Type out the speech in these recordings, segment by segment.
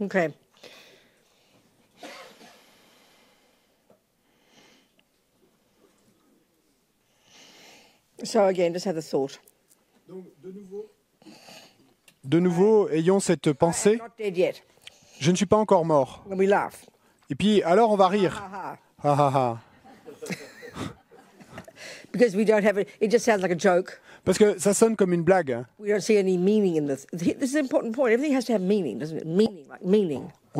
Okay. So again, just have the thought. Donc, de nouveau, de nouveau ayons cette pensée. Je ne suis pas encore mort. Et puis, alors on va rire. Because we don't have it. It just sounds like a joke. Parce que ça sonne comme une blague. On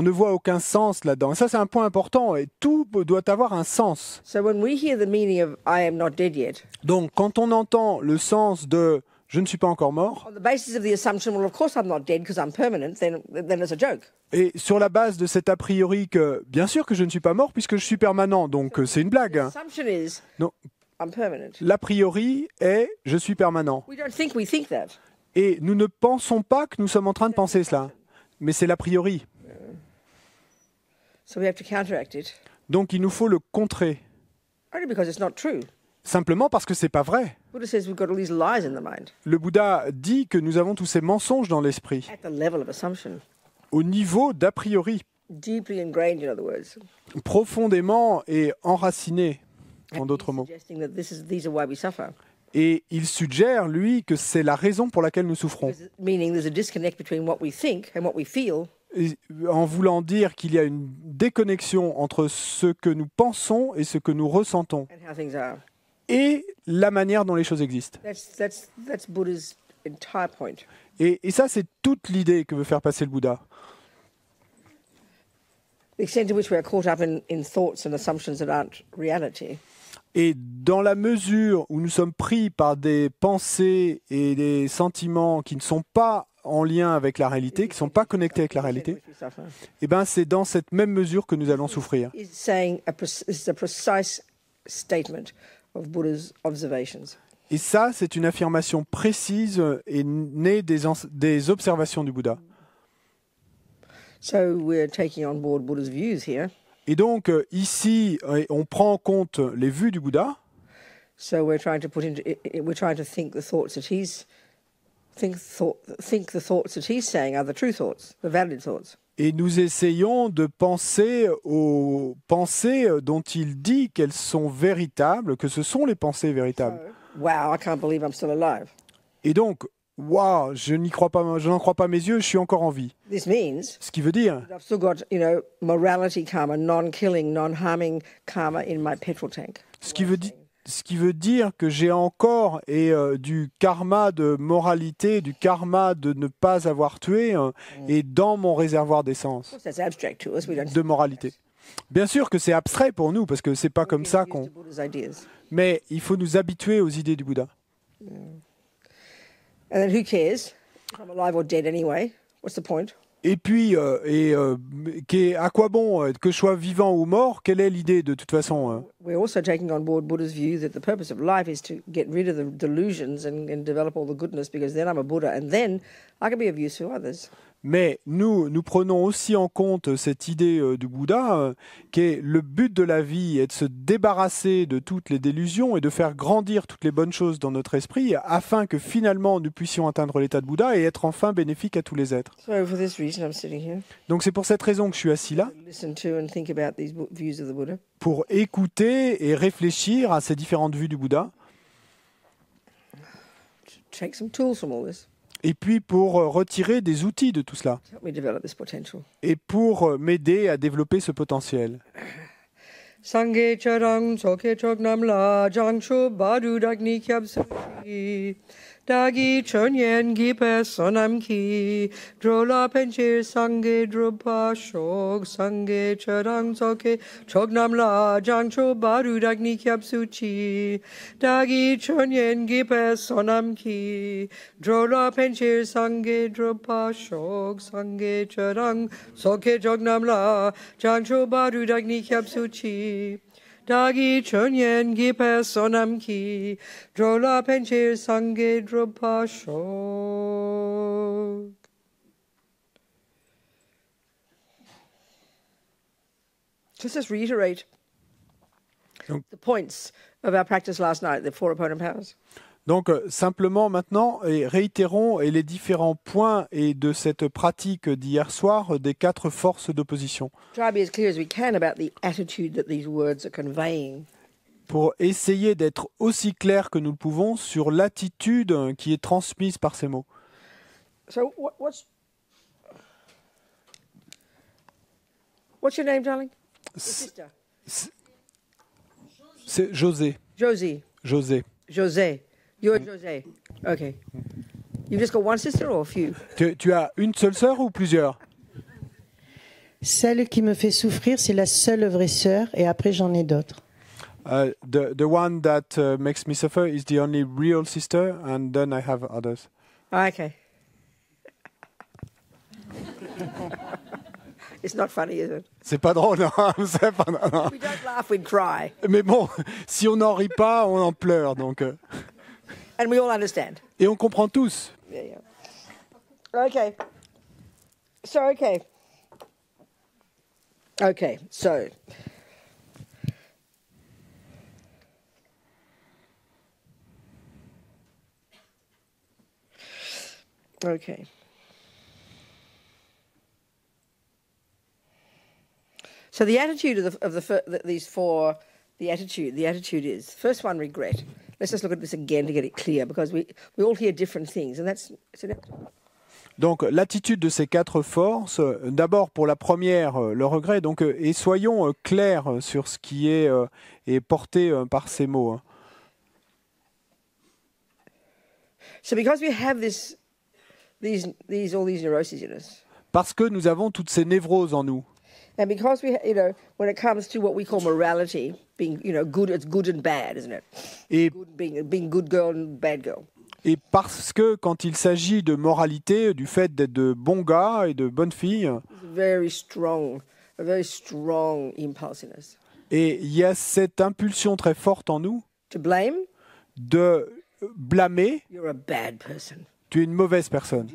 ne voit aucun sens là-dedans. Ça, c'est un point important. Et tout doit avoir un sens. Donc, quand on entend le sens de je ne suis pas encore mort. Et sur la base de cet a priori que, bien sûr que je ne suis pas mort puisque je suis permanent, donc c'est une blague. Hein. L'a priori est je suis permanent. Et nous ne pensons pas que nous sommes en train de penser cela, mais c'est l'a priori. Donc il nous faut le contrer. Simplement parce que ce n'est pas vrai. Le Bouddha dit que nous avons tous ces mensonges dans l'esprit, au niveau d'a priori, profondément et enraciné en d'autres mots. Et il suggère, lui, que c'est la raison pour laquelle nous souffrons. en voulant dire qu'il y a une déconnexion entre ce que nous pensons et ce que nous ressentons. Et la manière dont les choses existent. Et, ça, c'est toute l'idée que veut faire passer le Bouddha. thoughts and assumptions that aren't reality. Et dans la mesure où nous sommes pris par des pensées et des sentiments qui ne sont pas en lien avec la réalité, qui ne sont pas connectés avec la réalité, et eh ben c'est dans cette même mesure que nous allons souffrir. Et ça, c'est une affirmation précise et née des, des observations du Bouddha. So we're taking on board Buddha's views here. Et donc euh, ici, euh, on prend en compte les vues du Bouddha. So we're trying to put into, we're trying to think the thoughts that he's think thought, think the thoughts that he's saying are the true thoughts, the valid thoughts. Et nous essayons de penser aux pensées euh, dont il dit qu'elles sont véritables, que ce sont les pensées véritables. So, wow, I can't believe I'm still alive. Et donc, Waouh, je n'y crois pas, je n'en crois pas mes yeux, je suis encore en vie. Ce qui veut dire Ce qui veut dire que j'ai encore et euh, du karma de moralité, du karma de ne pas avoir tué hein, mm. et dans mon réservoir d'essence de moralité. Bien sûr que c'est abstrait pour nous parce que c'est pas comme ça qu'on. Mais il faut nous habituer aux idées du Bouddha. Mm. And then who cares? I'm alive or dead anyway. What's the point? Et puis, euh, et, euh, qu à quoi bon euh, que je sois vivant ou mort Quelle est l'idée de toute façon hein? We're also taking on board Buddha's view that the purpose of life is to get rid of the delusions and, and develop all the goodness, because then I'm a Buddha, and then I can be of use to others. Mais nous, nous prenons aussi en compte cette idée euh, du Bouddha, euh, qui est le but de la vie est de se débarrasser de toutes les délusions et de faire grandir toutes les bonnes choses dans notre esprit, afin que finalement nous puissions atteindre l'état de Bouddha et être enfin bénéfique à tous les êtres. Donc c'est pour cette raison que je suis assis là, pour écouter et réfléchir à ces différentes vues du Bouddha et puis pour euh, retirer des outils de tout cela et pour euh, m'aider à développer ce potentiel. Dagi gi pe sonam ki, drola penchir sange pa shog sange charang soke, chog nam la jangcho baru dagni kyap suchi. Dagi gi pe sonam ki, drola penchir sange pa shog sange charang soke chog nam la cho baru dagni kyap suchi dagi chönyen gipe sonam ki, drola penchir sange drupa shok. Just let's reiterate the points of our practice last night, the four opponent powers. Donc euh, simplement maintenant, et réitérons les différents points et de cette pratique d'hier soir euh, des quatre forces d'opposition. Pour essayer d'être aussi clair que nous le pouvons sur l'attitude euh, qui est transmise par ces mots. C'est José. José. José. José. You're José. OK. You just got one sister or a few? Tu, tu as une seule sœur ou plusieurs Celle qui me fait souffrir, c'est la seule vraie sœur, et après j'en ai d'autres. Uh, the, the one that uh, makes me suffer is the only real sister, and then I have others. Ah, okay. It's not funny, is it? C'est pas drôle, non. C'est pas drôle. We don't laugh, we cry. Mais bon, si on n'en rit pas, on en pleure, donc. Euh. And we all understand. Et on comprend tous. Yeah, yeah. Okay. So, okay. Okay, so. Okay. So the attitude of, the, of the, these four, the attitude, the attitude is first one regret. donc l'attitude de ces quatre forces, d'abord pour la première, euh, le regret, donc, euh, et soyons euh, clairs sur ce qui est, est porté par ces mots. Parce que nous avons toutes ces névroses en nous. And because we, you know, when it comes to what we call morality, being, you know, good, it's good and bad, isn't it? Et good, being, being good girl and bad girl. Et parce que quand il s'agit de moralité, du fait d'être de bons gars et de bonnes filles, very strong, a very strong impulsiveness. et il y a cette impulsion très forte en nous to blame, de blâmer. You're a bad person. Tu es une mauvaise personne.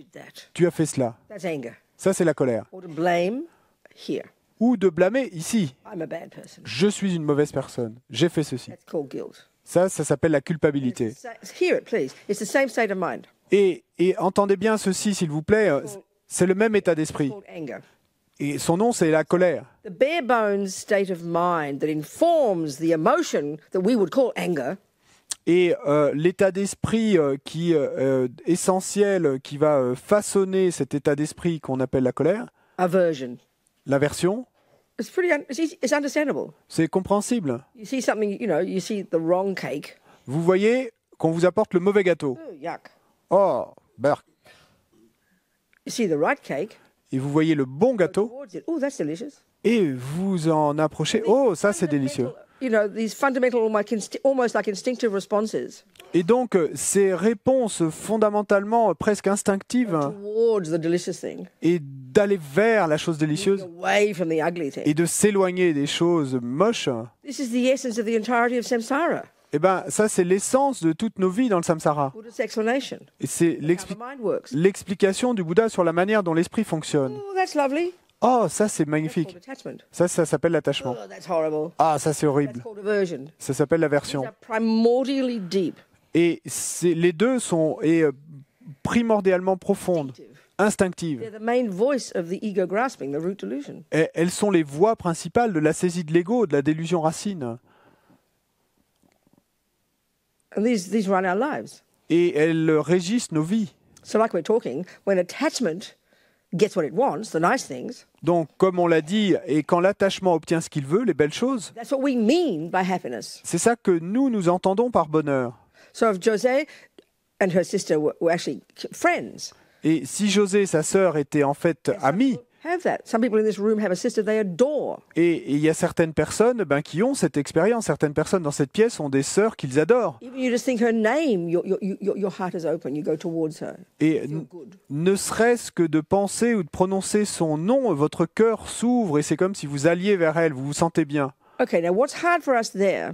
Tu as fait cela. That's anger. Ça, c'est la colère. Or to blame here ou de blâmer ici. Je suis une mauvaise personne. J'ai fait ceci. Ça, ça s'appelle la culpabilité. Et, entendez bien ceci, s'il vous plaît. Euh, c'est le même état d'esprit. Et son nom, c'est la colère. Et euh, l'état d'esprit euh, qui essentiel, qui va façonner cet état d'esprit qu'on appelle la colère, l'aversion, c'est compréhensible. Vous voyez qu'on vous apporte le mauvais gâteau. Oh, oh burk. Et vous voyez le bon gâteau. Et vous en approchez. Oh, ça c'est délicieux. Et donc, euh, ces réponses fondamentalement euh, presque instinctives hein, et d'aller vers la chose délicieuse et de s'éloigner des choses moches, et eh ben, ça, c'est l'essence de toutes nos vies dans le samsara. Et c'est l'explication du Bouddha sur la manière dont l'esprit fonctionne. Oh, Oh, ça c'est magnifique. Ça, ça s'appelle l'attachement. Oh, ah, ça c'est horrible. Ça s'appelle l'aversion. Et les deux sont euh, primordialement profondes, instinctives. elles sont les voies principales de la saisie de l'ego, de la délusion racine. Et elles régissent nos vies. quand l'attachement ce qu'il veut, les donc, comme on l'a dit, et quand l'attachement obtient ce qu'il veut, les belles choses, c'est ça que nous, nous entendons par bonheur. Et si José et sa sœur étaient en fait amis et il y a certaines personnes ben, qui ont cette expérience. Certaines personnes dans cette pièce ont des sœurs qu'ils adorent. Et ne serait-ce que de penser ou de prononcer son nom, votre cœur s'ouvre et c'est comme si vous alliez vers elle. Vous vous sentez bien. Okay, now what's hard for us there?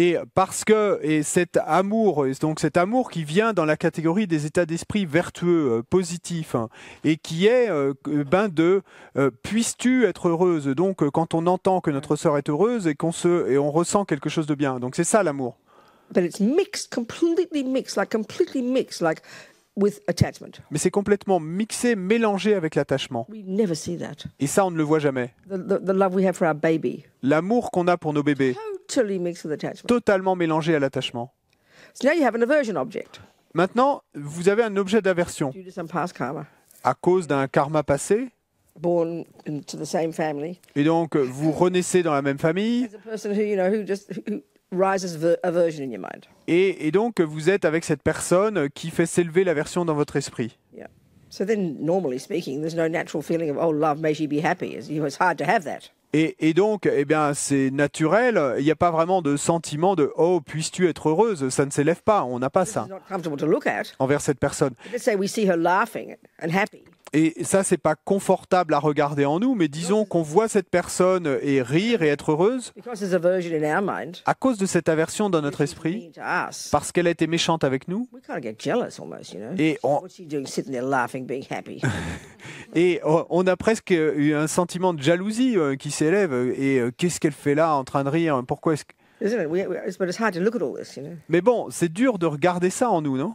Et parce que et cet amour, donc cet amour qui vient dans la catégorie des états d'esprit vertueux, euh, positifs, hein, et qui est euh, ben de euh, puisses-tu être heureuse. Donc quand on entend que notre sœur est heureuse et qu'on se et on ressent quelque chose de bien. Donc c'est ça l'amour. But it's mixed, completely mixed, like completely mais c'est complètement mixé, mélangé avec l'attachement. Et ça, on ne le voit jamais. L'amour qu'on a pour nos bébés, totalement mélangé à l'attachement. Maintenant, vous avez un objet d'aversion à cause d'un karma passé. Et donc, vous renaissez dans la même famille. Et, donc, vous êtes avec cette personne qui fait s'élever l'aversion dans votre esprit. So then, normally speaking, there's no natural feeling of, oh, love, be happy. It's hard to have that. Et, donc, eh bien, c'est naturel. Il n'y a pas vraiment de sentiment de oh, puisses-tu être heureuse. Ça ne s'élève pas. On n'a pas ça envers cette personne et ça, c'est pas confortable à regarder en nous, mais disons qu'on voit cette personne et rire et être heureuse à cause de cette aversion dans notre esprit, parce qu'elle a été méchante avec nous. Et on, a presque eu un sentiment de jalousie euh, qui s'élève. Euh, et euh, qu'est-ce qu'elle fait là en train de rire Pourquoi est-ce Mais bon, c'est dur de regarder ça en nous, non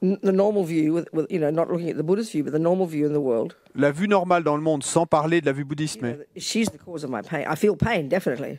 the normal view, with, you know, not looking at the Buddhist view, but the normal view in the world. La vue normale dans le monde, sans parler de la vue bouddhiste, mais. she's the cause of my pain. I feel pain, definitely.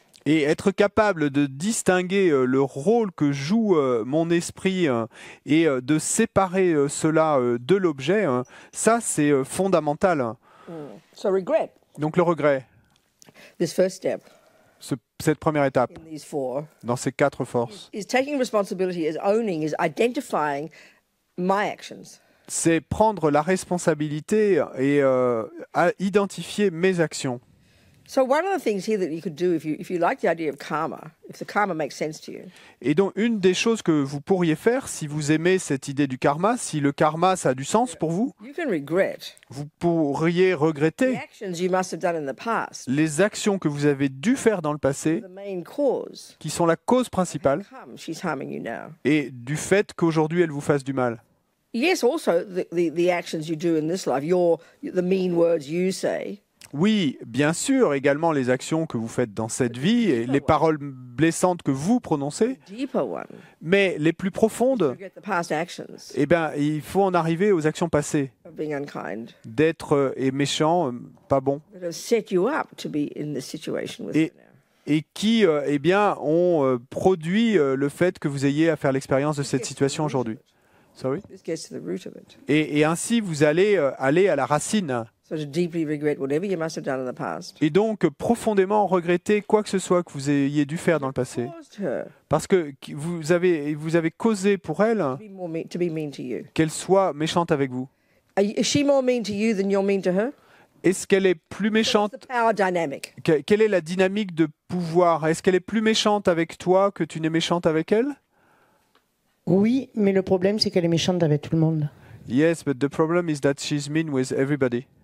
et être capable de distinguer euh, le rôle que joue euh, mon esprit hein, et euh, de séparer cela de l'objet, hein, ça c'est fondamental. Hein. Mm. Donc le regret. cette première étape dans ces quatre forces. c'est prendre la responsabilité et identifier mes actions. Et donc, une des choses que vous pourriez faire, si vous aimez cette idée du karma, si le karma, ça a du sens pour vous, vous pourriez regretter les actions que vous avez dû faire dans le passé, qui sont la cause principale, et du fait qu'aujourd'hui, elle vous fasse du mal. Yes, also the, the actions you do in this life, your, the mean words you say. Oui, bien sûr, également les actions que vous faites dans cette vie et les paroles blessantes que vous prononcez. Mais les plus profondes, eh bien, il faut en arriver aux actions passées. D'être euh, et méchant, euh, pas bon. Et, qui, euh, eh bien, ont produit le fait que vous ayez à faire l'expérience de cette situation aujourd'hui. Et, et ainsi, vous allez aller à la racine. Et donc profondément regretter quoi que ce soit que vous ayez dû faire dans le passé. Parce que vous avez, vous avez causé pour elle qu'elle soit méchante avec vous. Est-ce qu'elle est plus méchante Quelle est la dynamique de pouvoir Est-ce qu'elle est plus méchante avec toi que tu n'es méchante avec elle Oui, mais le problème c'est qu'elle est méchante avec tout le monde. Yes, but the problem is that she's mean with everybody.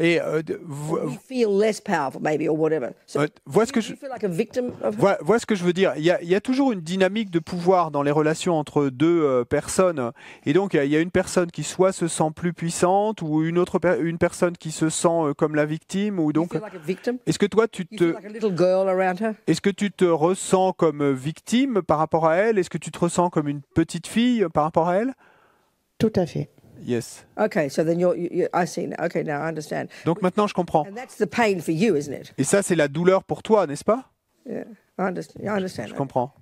Et vois ce que je vois, ce que je veux dire. Il y, a, toujours une dynamique de pouvoir dans les relations entre deux euh, personnes. Et donc il y a une personne qui soit se sent plus puissante ou une autre une personne qui se sent euh, comme la victime ou donc. Est-ce que toi tu te est-ce que tu te ressens comme euh, victime par rapport à elle Est-ce que tu te ressens comme une petite fille par rapport à elle Tout à fait. Yes. Okay, so then you're, you, I see. Okay, now I understand. Donc maintenant je comprends. And that's the pain for you, isn't it? Et ça c'est la douleur pour toi, n'est-ce pas? Yeah, I understand. I understand. Je comprends.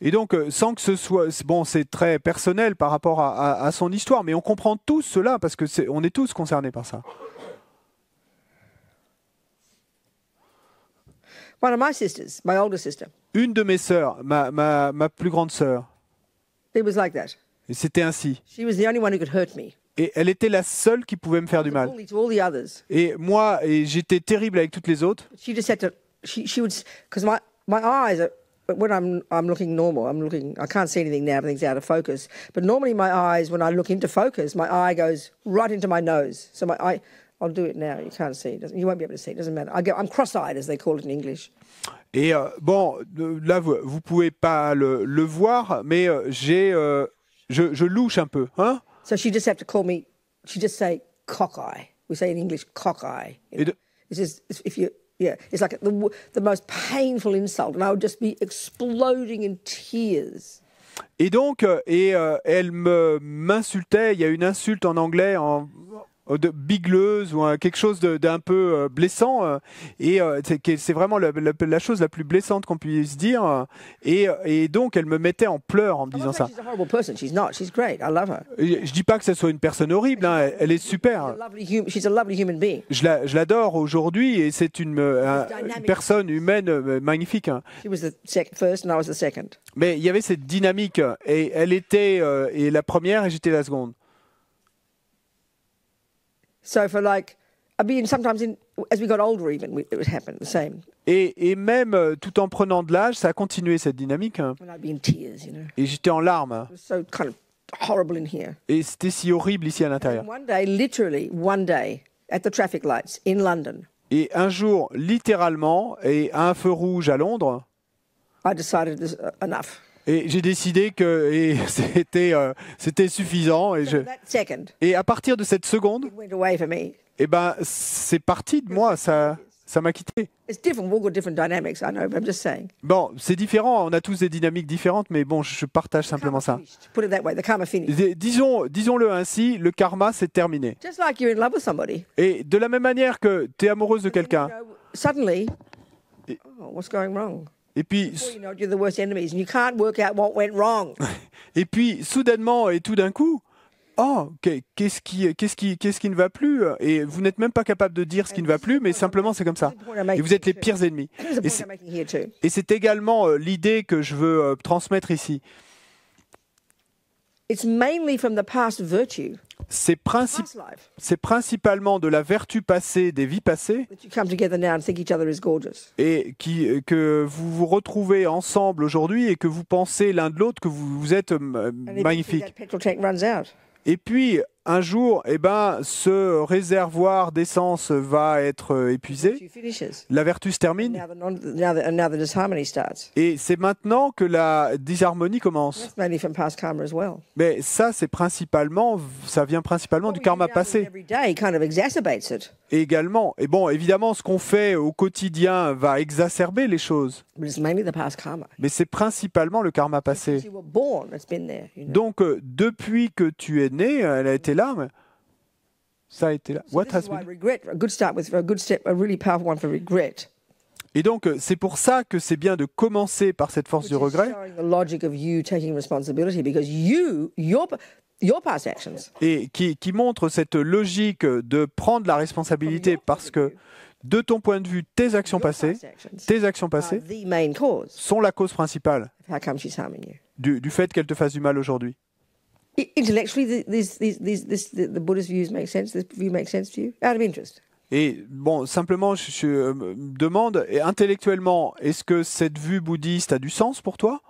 Et donc, euh, sans que ce soit, bon, c'est très personnel par rapport à, à, à, son histoire, mais on comprend tous cela parce que est, on est tous concernés par ça. One of my sisters, my older sister une de mes sœurs, ma, ma, ma plus grande sœur. It was like that. Et c'était ainsi. She was the only one who could hurt me. Et elle était la seule qui pouvait me faire du mal. Et moi, et j'étais terrible avec toutes les autres. She just had to, she, she would, because my, my eyes are, when I'm, I'm looking normal, I'm looking, I can't see anything now, everything's out of focus. But normally my eyes, when I look into focus, my eye goes right into my nose. So my eye, I'll do it now. You can't see. It you won't be able to see. It doesn't matter. I go, I'm cross-eyed, as they call it in English. Et euh, bon, euh, là, vous, ne pouvez pas le, le voir, mais euh, j'ai, euh, je, je louche un peu, hein So she just have to call me. She just say cock-eye. We say in English cock You know? It's just if you yeah, it's like the the most painful insult, and I would just be exploding in tears. Et donc, euh, et euh, elle me m'insultait. Il y a une insulte en anglais en euh, de bigleuse ou quelque chose d'un peu euh, blessant euh, et c'est vraiment la, chose la plus blessante qu'on puisse dire et, et, donc elle me mettait en pleurs en me disant ça je dis pas que ce soit une personne horrible hein, elle est super je l'adore aujourd'hui et c'est une, une, personne humaine magnifique hein. mais il y avait cette dynamique et elle était et la première et j'étais la seconde So for like, I mean, sometimes in, as we got older, even we, it would happen the same. Et, et même euh, tout en prenant de l'âge, ça a continué cette dynamique. hein. tears, you know. Et j'étais en larmes. was so kind of horrible in here. Et c'était si horrible ici à l'intérieur. And one literally one day, at the traffic lights in London, Et un jour, littéralement, et à un feu rouge à Londres, I decided this, uh, enough. Et j'ai décidé que euh, c'était suffisant. Et, et à partir de cette seconde, et eh ben, c'est parti de moi, ça ça m'a quitté. Bon, c'est différent, on a tous des dynamiques différentes, mais bon, je partage simplement ça. Disons, disons-le ainsi, le karma, c'est terminé. Et de la même manière que tu es amoureuse de quelqu'un, oh, et puis, et puis, soudainement et tout d'un coup, oh, qu'est-ce qui, qui, qui ne va plus Et vous n'êtes même pas capable de dire ce qui ne va plus, mais simplement c'est comme ça. Et vous êtes les pires ennemis. Et c'est également euh, l'idée que je veux euh, transmettre ici c'est principalement de la vertu passée des vies passées et qui, euh, que vous vous retrouvez ensemble aujourd'hui et que vous pensez l'un de l'autre que vous, êtes euh, magnifique Et puis, un jour, eh ben, ce réservoir d'essence va être euh, épuisé. La vertu se termine. Et c'est maintenant que la disharmonie commence. Mais ça, c'est principalement, ça vient principalement du karma passé. également, et bon, évidemment, ce qu'on fait au quotidien va exacerber les choses. Mais c'est principalement le karma passé. Donc, euh, depuis que tu es né, elle a été là, ça a été là. Et donc, euh, c'est pour ça que c'est bien de commencer par cette force du regret. Et qui, montre cette logique de prendre la responsabilité parce que, de ton point de vue, tes actions passées, tes actions passées sont la cause principale du fait qu'elle te fasse du mal aujourd'hui. Intellectually, these, these, these, this, the, Buddhist views make sense. This view makes sense to you, out of interest. Et bon, simplement, je, je euh, me demande, et intellectuellement, est-ce que cette vue bouddhiste a du sens pour toi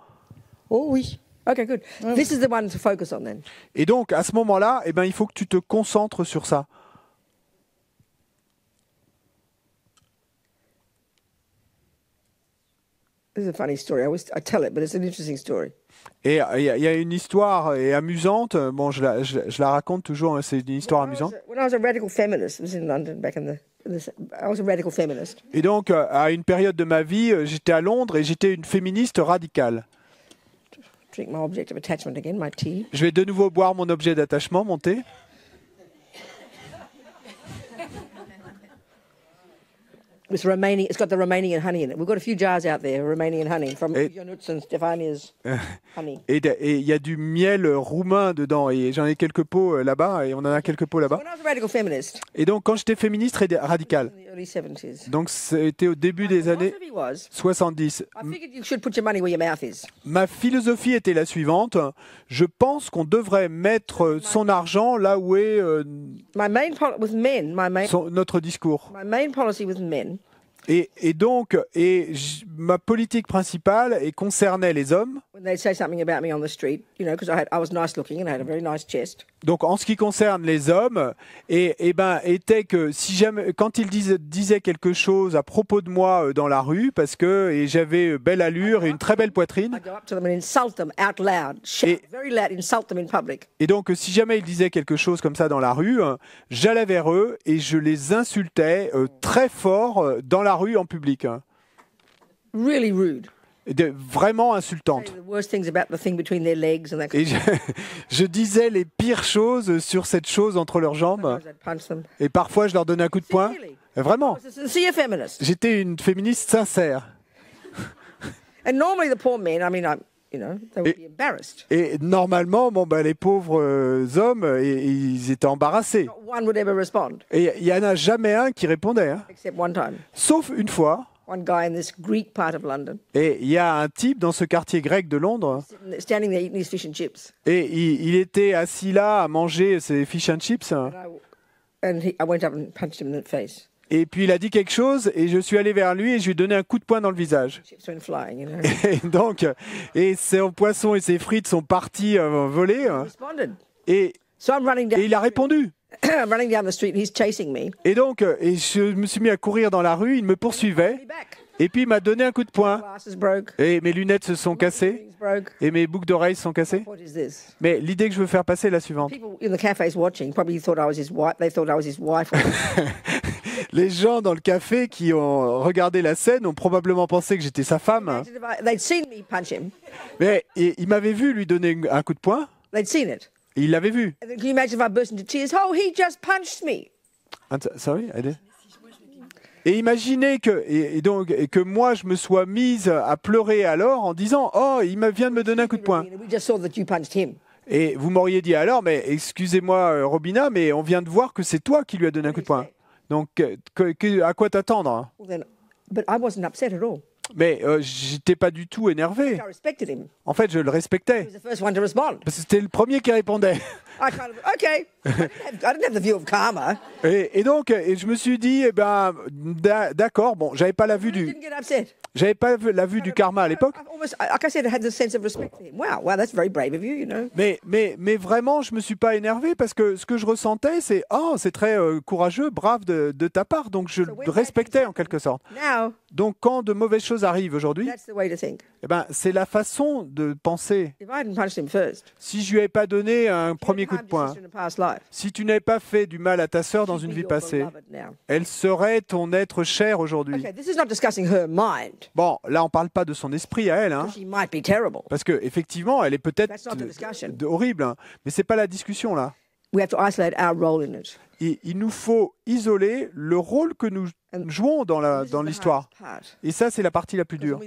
Oh oui. Okay, good. This is the one to focus on then. Et donc, à ce moment-là, eh ben, il faut que tu te concentres sur ça. This is a funny story. I always I tell it, but it's an interesting story. Et euh, il y, a une histoire euh, amusante. Bon, je la, je la raconte toujours. Hein, c'est une histoire amusante. Et donc, euh, à une période de ma vie, j'étais à Londres et j'étais une féministe radicale. Je vais de nouveau boire mon objet d'attachement, mon thé. et, il y a du miel roumain dedans. Et j'en ai quelques pots euh, là-bas. Et on en a quelques pots là-bas. Et donc quand j'étais féministe radicale. Donc c'était au début des années 70. Ma philosophie était la suivante. Je pense qu'on devrait mettre euh, son argent là où est euh, notre discours. Et, donc, et ma politique principale est concernait les hommes. Donc, en ce qui concerne les hommes, et, ben était que si jamais, quand ils disaient, quelque chose à propos de moi euh, dans la rue, parce que j'avais euh, belle allure et une très belle poitrine. Et, donc, si jamais ils disaient quelque chose comme ça dans la rue, hein, j'allais vers eux et je les insultais euh, très fort dans la en public. Hein. De, vraiment insultante. je, je, disais les pires choses sur cette chose entre leurs jambes. Et parfois, je leur donnais un coup de poing. Euh, vraiment. J'étais une féministe sincère et, normalement, bon, bah, les pauvres euh, hommes, euh, ils étaient embarrassés. Et il n'y en a jamais un qui répondait. Hein. Sauf une fois. Et il y a un type dans ce quartier grec de Londres. Et il, était assis là à manger ses fish and chips. Et puis il a dit quelque chose et je suis allé vers lui et je lui ai donné un coup de poing dans le visage. Et donc, et ses poisson et ses frites sont partis euh, voler. Hein. Et, il a répondu. Et donc, euh, et je me suis mis à courir dans la rue, il me poursuivait. Et puis il m'a donné un coup de poing. Et mes lunettes se sont cassées. Et mes boucles d'oreilles sont cassées. Mais l'idée que je veux faire passer est la suivante. les gens dans le café qui ont regardé la scène ont probablement pensé que j'étais sa femme. Mais il m'avait vu lui donner un coup de poing. Il l'avait vu. Et imaginez que, et, donc, et que moi, je me sois mise à pleurer alors en disant Oh, il vient de me donner un coup de poing. Et vous m'auriez dit alors Mais excusez-moi, euh, Robina, mais on vient de voir que c'est toi qui lui as donné un coup de poing. Donc, euh, à quoi t'attendre Mais je j'étais pas du tout énervé. En fait, je le respectais. c'était le premier qui répondait. et, et, donc, et je me suis dit, eh ben, d'accord, bon, j'avais pas la vue du. J'avais pas vu la vue du karma à l'époque. Mais, mais, mais vraiment, je me suis pas énervé parce que ce que je ressentais, c'est oh, c'est très euh, courageux, brave de, ta part. Donc je le respectais en quelque sorte. Donc quand de mauvaises choses arrivent aujourd'hui, eh ben, c'est la façon de penser. Si je lui avais pas donné un premier coup de poing, si tu n'avais pas fait du mal à ta sœur dans une vie passée, elle serait ton être cher aujourd'hui. Bon, là, on ne parle pas de son esprit à elle. Hein, parce qu'effectivement, elle est peut-être horrible. Hein. mais ce n'est pas la discussion, là. il nous faut isoler le rôle que nous jouons dans l'histoire. Et ça, c'est la partie la plus dure.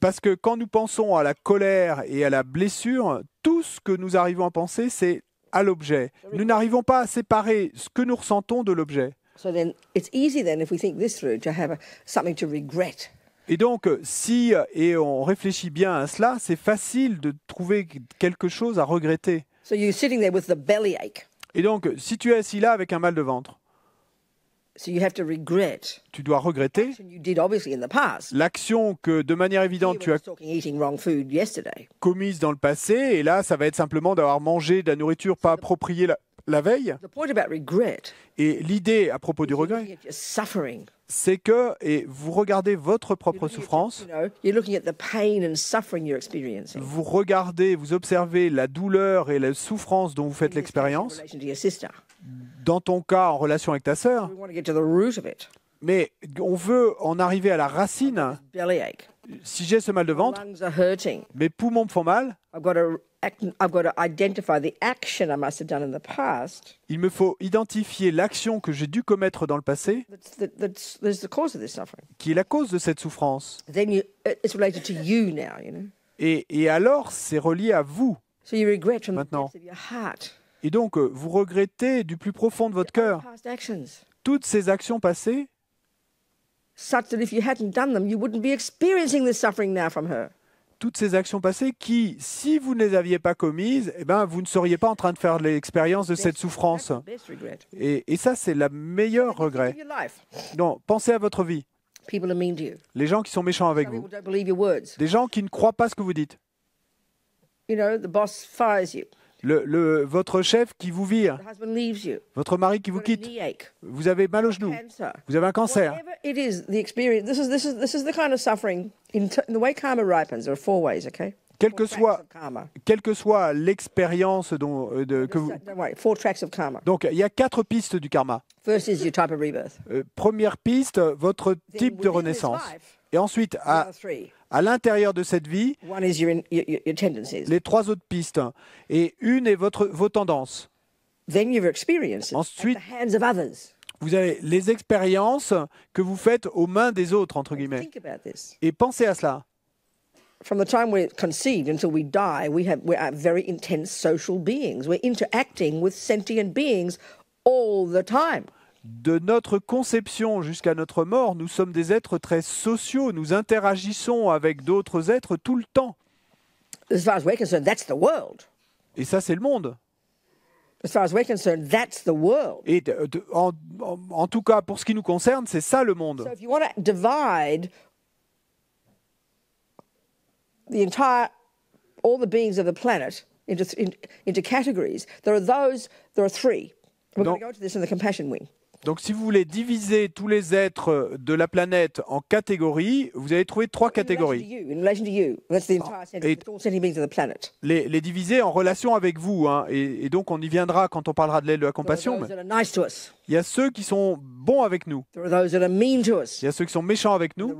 Parce que quand nous pensons à la colère et à la blessure, tout ce que nous arrivons à penser, c'est à l'objet. Nous n'arrivons pas à séparer ce que nous ressentons de l'objet. Et donc, euh, si, euh, et on réfléchit bien à cela, c'est facile de trouver quelque chose à regretter. So you're sitting there with the Et donc, si tu es assis là avec un mal de ventre, so you have to tu dois regretter l'action que, de manière évidente, tu as commise dans le passé. Et là, ça va être simplement d'avoir mangé de la nourriture pas appropriée la veille. Et l'idée à propos du regret, c'est que et vous regardez votre propre souffrance, vous regardez, vous observez la douleur et la souffrance dont vous faites l'expérience, dans ton cas en relation avec ta sœur, mais on veut en arriver à la racine si j'ai ce mal de ventre, mes poumons me font mal. Il me faut identifier l'action que j'ai dû commettre dans le passé qui est la cause de cette souffrance. Et, alors, c'est relié à vous maintenant. Et donc, euh, vous regrettez du plus profond de votre cœur toutes ces actions passées toutes ces actions passées qui, si vous ne les aviez pas commises, eh ben, vous ne seriez pas en train de faire l'expérience de cette souffrance. Et, ça, c'est le meilleur regret. pensez à votre vie. Les gens qui sont méchants avec vous. Des gens qui ne croient pas ce que vous dites. boss le, votre chef qui vous vire, votre mari qui vous quitte, vous avez mal au genou, vous avez un cancer. Quelle que soit, quelle que soit l'expérience dont euh, de, que vous. Donc il y a quatre pistes du karma. Euh, première piste, votre type de renaissance. Et ensuite, à, à l'intérieur de cette vie, les trois autres pistes. Et une est votre, vos tendances. Ensuite, vous avez les expériences que vous faites aux mains des autres, entre guillemets. Et pensez à cela. From the time we're conceived until we die, we have, very intense social beings. We're interacting with sentient beings all the time. De notre conception jusqu'à notre mort, nous sommes des êtres très sociaux, nous interagissons avec d'autres êtres tout le temps. As far as we're concerned, that's the world. Et ça, c'est le monde. As far as we're concerned, that's the world. Et en, tout cas, pour ce qui nous concerne, c'est ça le monde. So if you want to divide the entire, all the beings of the planet into, into categories, there are those, there are three. We're going to go to this in the compassion wing. Donc si vous voulez diviser tous les êtres euh, de la planète en catégories, vous allez trouver trois catégories. Ah, les, diviser en relation avec vous. Hein. Et, donc on y viendra quand on parlera de l'aide de la compassion. il y a ceux qui sont bons avec nous. Il y a ceux qui sont méchants avec nous.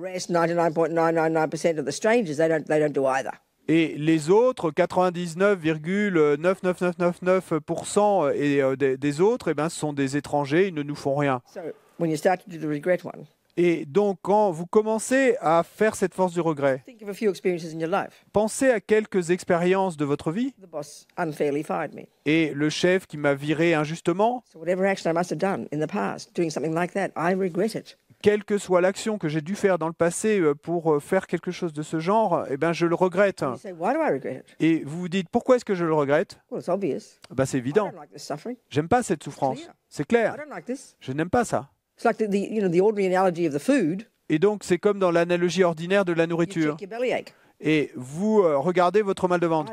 Et les autres, 99,99999% euh, et, euh, des, autres, eh ben, ce sont des étrangers, ils ne nous font rien. et donc, quand vous commencez à faire cette force du regret, pensez à quelques expériences de votre vie. Et le chef qui m'a viré injustement quelle que soit l'action que j'ai dû faire dans le passé euh, pour euh, faire quelque chose de ce genre, eh ben, je le regrette. Et vous vous dites, pourquoi est-ce que je le regrette ah bah, C'est évident. J'aime pas cette souffrance. C'est clair. Je n'aime pas ça. Et donc, c'est comme dans l'analogie ordinaire de la nourriture et vous euh, regardez votre mal de ventre.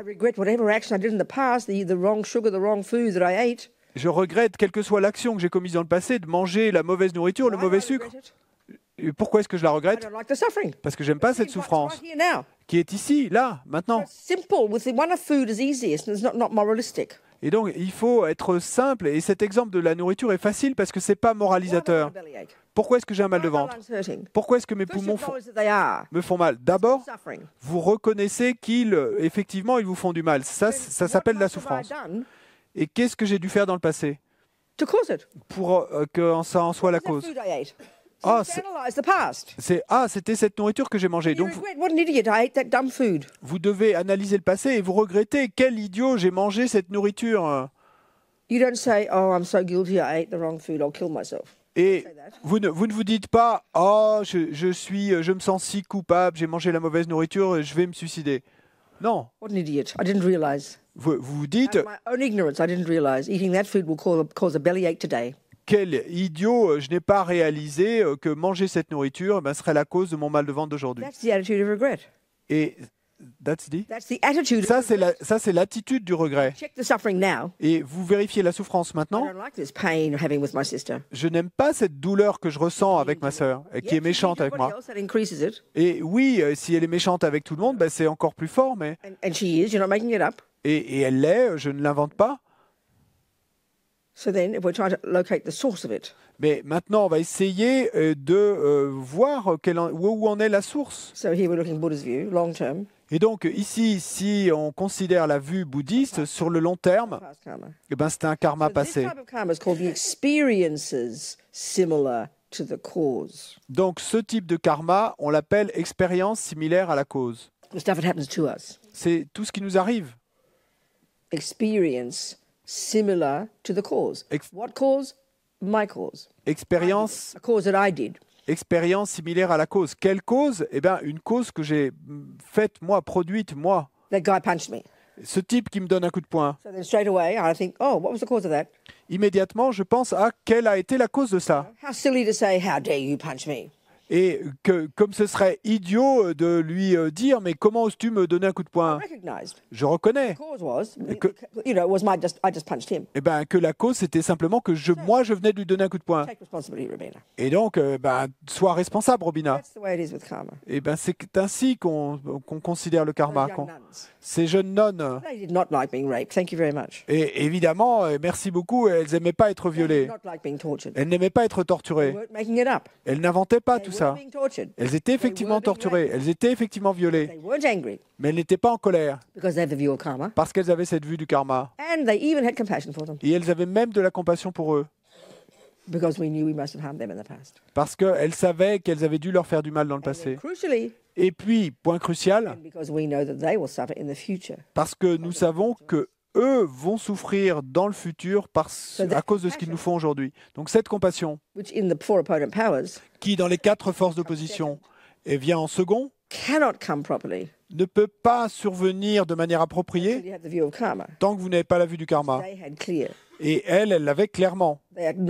Je regrette, quelle que soit l'action que j'ai commise dans le passé, de manger la mauvaise nourriture, le mauvais sucre. Pourquoi est-ce que je la regrette Parce que j'aime pas cette souffrance qui est ici, là, maintenant. Et donc, il faut être simple. Et cet exemple de la nourriture est facile parce que c'est pas moralisateur. Pourquoi est-ce que j'ai un mal de ventre Pourquoi est-ce que mes poumons me font mal D'abord, vous reconnaissez qu'ils, effectivement, ils vous font du mal. Ça, ça s'appelle la souffrance. Et qu'est-ce que j'ai dû faire dans le passé Pour euh, que ça en soit la cause ah, c'est ah, c'était cette nourriture que j'ai mangée. Donc vous... devez analyser le passé et vous regrettez quel idiot j'ai mangé cette nourriture. Et vous ne, vous ne vous dites pas oh je, suis euh, je me sens si coupable j'ai mangé la mauvaise nourriture euh, je vais me suicider. Non. Vous, vous dites. ignorance quel idiot, euh, je n'ai pas réalisé euh, que manger cette nourriture eh ben, serait la cause de mon mal de ventre d'aujourd'hui. Et ça, c'est l'attitude du regret. Et vous vérifiez la souffrance maintenant. Je n'aime pas cette douleur que je ressens avec ma sœur, qui est méchante avec moi. Et oui, euh, si elle est méchante avec tout le monde, ben, c'est encore plus fort, mais... et elle l'est, je ne l'invente pas. Mais maintenant, on va essayer euh, de euh, voir où en est la source. Et donc ici, si on considère la vue bouddhiste sur le long terme, eh ben, c'est un karma passé. Donc ce type de karma, on l'appelle expérience similaire à la cause. C'est tout ce qui nous arrive. Experience similar to the cause. Ex What cause? My cause. Expérience. A cause that I did. Expérience similaire à la cause. Quelle cause Eh bien, une cause que j'ai faite moi, produite moi. That guy punched me. Ce type qui me donne un coup de poing. So then straight away, I think, oh, what was the cause of that? Immédiatement, je pense à quelle a été la cause de ça. How silly to say, how dare you punch me? et que comme ce serait idiot euh, de lui euh, dire mais comment oses-tu me donner un coup de poing Je reconnais. Que, et eh ben que la cause c'était simplement que je, moi je venais de lui donner un coup de poing. Et donc euh, ben sois responsable Robina. Et eh ben c'est ainsi qu'on considère le karma. Ces jeunes nonnes. Et évidemment, merci beaucoup, elles n'aimaient pas être violées. Elles n'aimaient pas être torturées. Elles n'inventaient pas tout ça. Elles étaient effectivement torturées, elles étaient effectivement violées, mais elles n'étaient pas en colère parce qu'elles avaient cette vue du karma. Et elles avaient même de la compassion pour eux. Parce qu'elles savaient qu'elles avaient dû leur faire du mal dans le passé. Et puis, point crucial, parce que nous savons que eux vont souffrir dans le futur parce, à cause de ce qu'ils nous font aujourd'hui. Donc cette compassion, qui dans les quatre forces d'opposition vient eh en second, ne peut pas survenir de manière appropriée tant que vous n'avez pas la vue du karma. Et elle, elle l'avait clairement. Elle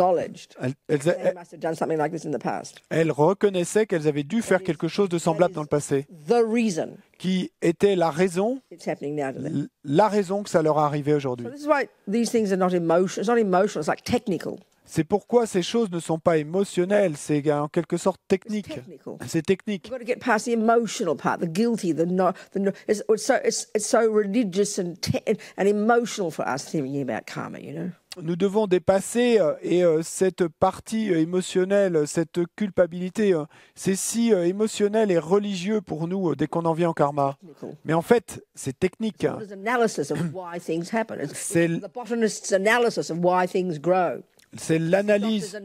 reconnaissait qu'elles avaient dû faire quelque chose de semblable dans le passé. Qui était la raison, la raison que ça leur est arrivé aujourd'hui. C'est pourquoi ces choses ne sont pas émotionnelles, c'est en quelque sorte technique. C'est technique. Nous devons dépasser euh, et euh, cette partie euh, émotionnelle, cette culpabilité, c'est si émotionnel et religieux pour nous dès qu'on en vient au karma. Mais en fait, c'est technique. C'est c'est l'analyse.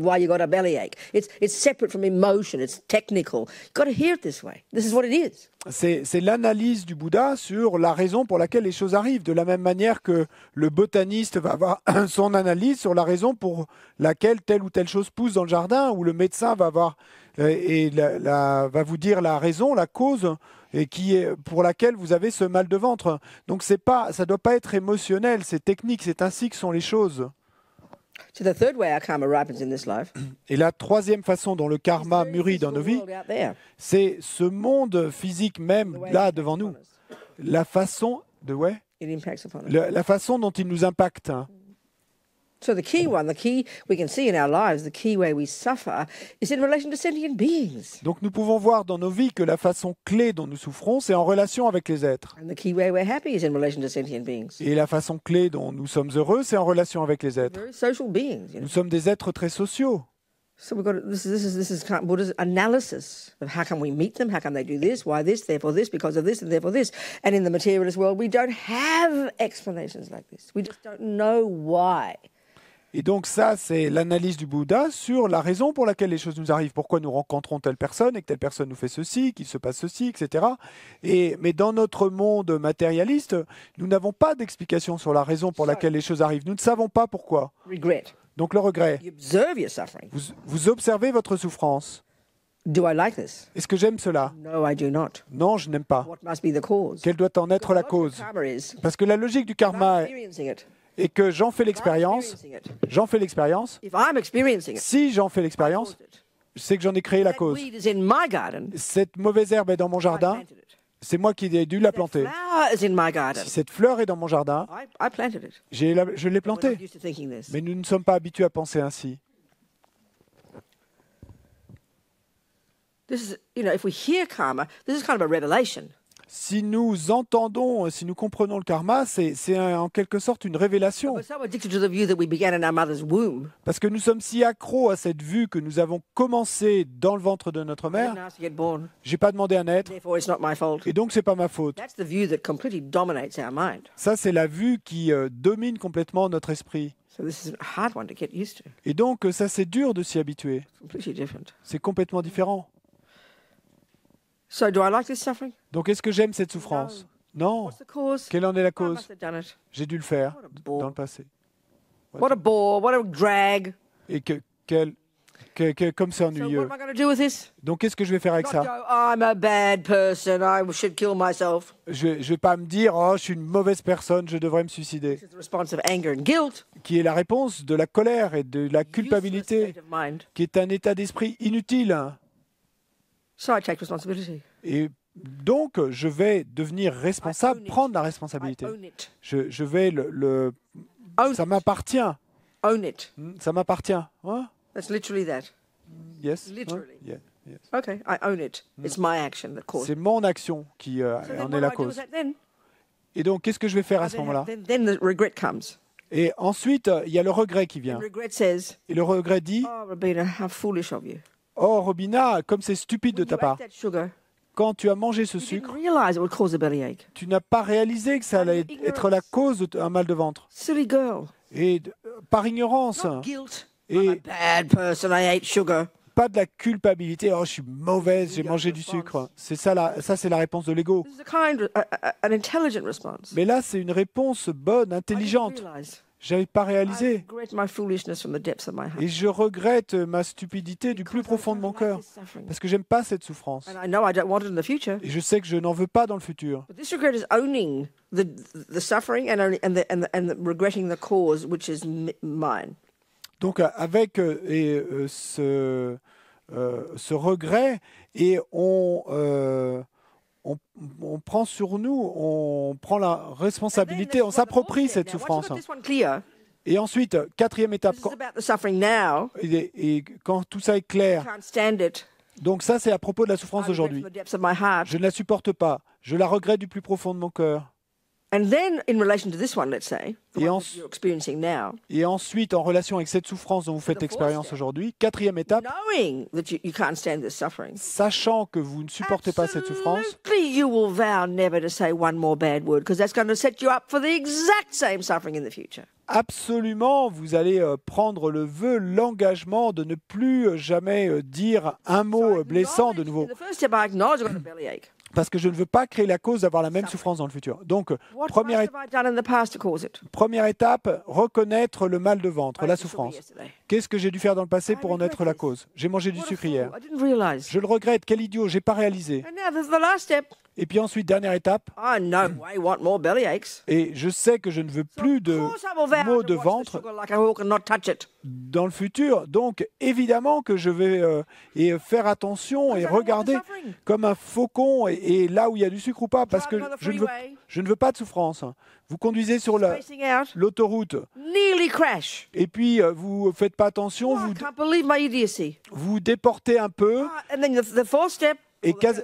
why you got a It's it's separate from emotion. It's technical. got to hear this way. This is what it is. C'est l'analyse du Bouddha sur la raison pour laquelle les choses arrivent, de la même manière que le botaniste va avoir son analyse sur la raison pour laquelle telle ou telle chose pousse dans le jardin, ou le médecin va avoir euh, et va vous dire la raison, la cause et qui est pour laquelle vous avez ce mal de ventre. Donc c'est pas, ça doit pas être émotionnel, c'est technique, c'est ainsi que sont les choses. Et la troisième façon dont le karma mûrit dans nos vies, c'est ce monde physique même là devant nous. La façon de ouais, la façon dont il nous impacte. Hein. So the key one, the key we can see in our lives, the key way we suffer is in relation to sentient beings. Donc nous pouvons voir dans nos vies que la façon clé dont nous souffrons, c'est relation avec les êtres. And the key way we're happy is in relation to sentient beings. Et la façon clé dont nous sommes heureux, c'est en relation avec les êtres. social beings, you So we've got this, is this is this is kind of Buddha's analysis of how can we meet them, how can they do this, why this, therefore this, because of this, and therefore this. And in the materialist world, we don't have explanations like this. We just don't know why. Et donc ça, c'est l'analyse du Bouddha sur la raison pour laquelle les choses nous arrivent, pourquoi nous rencontrons telle personne et que telle personne nous fait ceci, qu'il se passe ceci, etc. Et, mais dans notre monde matérialiste, nous n'avons pas d'explication sur la raison pour laquelle les choses arrivent. Nous ne savons pas pourquoi. Donc le regret. Vous, observez votre souffrance. Est-ce que j'aime cela Non, je n'aime pas. Quelle doit en être la cause Parce que la logique du karma, et que j'en fais l'expérience, j'en fais l'expérience, si j'en fais l'expérience, c'est que j'en ai créé la cause. Cette mauvaise herbe est dans mon jardin, c'est moi qui ai dû la planter. Si cette fleur est dans mon jardin, je l'ai plantée. Mais nous ne sommes pas habitués à penser ainsi. Si karma, c'est si nous entendons, euh, si nous comprenons le karma, c'est en quelque sorte une révélation. Parce que nous sommes si accros à cette vue que nous avons commencé dans le ventre de notre mère. J'ai pas demandé à naître. Et donc c'est pas ma faute. Ça c'est la vue qui euh, domine complètement notre esprit. Et donc euh, ça c'est dur de s'y habituer. C'est complètement différent. Donc est-ce que j'aime cette souffrance Non. Quelle en est la cause J'ai dû le faire dans le passé. What a bore, what a drag. Et que, que- que- comme c'est ennuyeux. Donc qu'est-ce que je vais faire avec ça Je ne vais pas me dire, oh, je suis une mauvaise personne, je devrais me suicider. Qui est la réponse de la colère et de la culpabilité, qui est un état d'esprit inutile. Et donc, je vais devenir responsable, prendre la responsabilité. Je, vais le. Hmm, ça m'appartient. Ça hein? m'appartient. That's literally C'est mon action qui euh, en est la cause. Et donc, qu'est-ce que je vais faire à ah, ce moment-là Et ensuite, euh, il y a le regret qui vient. Et le regret dit oh, Oh, Robina, comme c'est stupide de ta part. Quand tu as mangé ce sucre, tu n'as pas réalisé que ça allait être la cause d'un mal de ventre. Et euh, par ignorance. pas de la culpabilité. Oh, je suis mauvaise, j'ai mangé du sucre. C'est ça, la, ça c'est la réponse de l'ego. Mais là, c'est une réponse bonne, intelligente n'avais pas réalisé. Et je regrette euh, ma stupidité du plus profond de mon cœur, parce que j'aime pas cette souffrance. Et je sais que je n'en veux pas dans le futur. Donc euh, avec euh, et, ce, ce regret, et on on, prend sur nous, on prend la responsabilité, on s'approprie cette souffrance. Et ensuite, quatrième étape, quand tout ça est clair, donc ça c'est à propos de la souffrance d'aujourd'hui. Je ne la supporte pas, je la regrette du plus profond de mon cœur. Et, ensuite, en relation avec cette souffrance dont vous faites expérience aujourd'hui, quatrième étape, sachant que vous ne supportez pas cette souffrance, Absolument, vous allez euh, prendre le vœu, l'engagement de ne plus euh, jamais euh, dire un mot blessant de nouveau parce que je ne veux pas créer la cause d'avoir la même souffrance dans le futur. Donc, euh, première, étape, reconnaître le mal de ventre, la souffrance. Qu'est-ce que j'ai dû faire dans le passé pour en être la cause J'ai mangé du sucre hier. Je le regrette, quel idiot, j'ai pas réalisé. Et puis ensuite, dernière étape. Ah, et je sais que je ne veux plus de maux de ventre dans le futur. Donc, évidemment que je vais euh, et faire attention et regarder comme un faucon et, là où il y a du sucre ou pas, parce que je ne veux, pas de souffrance. Vous conduisez sur l'autoroute. et puis, vous euh, vous faites pas attention. Oh, vous, vous déportez un peu. Ah,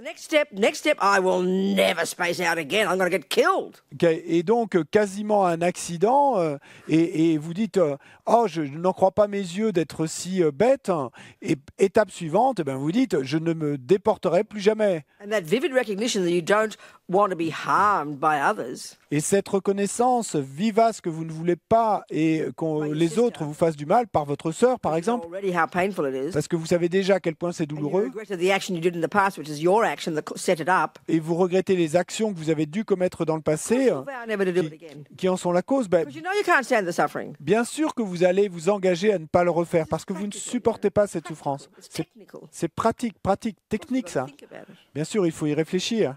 next step, next step, I will never space out again. I'm going to get killed. Okay. Et donc euh, quasiment un accident. and euh, et, et vous dites, euh, oh, je, n'en crois pas mes yeux d'être si bête. Hein. Et étape suivante, you eh ben vous dites, je ne me déporterai plus jamais. And that vivid recognition that you don't et cette reconnaissance vivace que vous ne voulez pas et que les autres vous fassent du mal par votre sœur, par exemple, parce que vous savez déjà à quel point c'est douloureux, et vous regrettez les actions que vous avez dû commettre dans le passé, qui, en sont la cause, ben, bien sûr que vous allez vous engager à ne pas le refaire, parce que vous ne supportez pas cette souffrance. C'est pratique, pratique, technique ça. Bien sûr, il faut y réfléchir.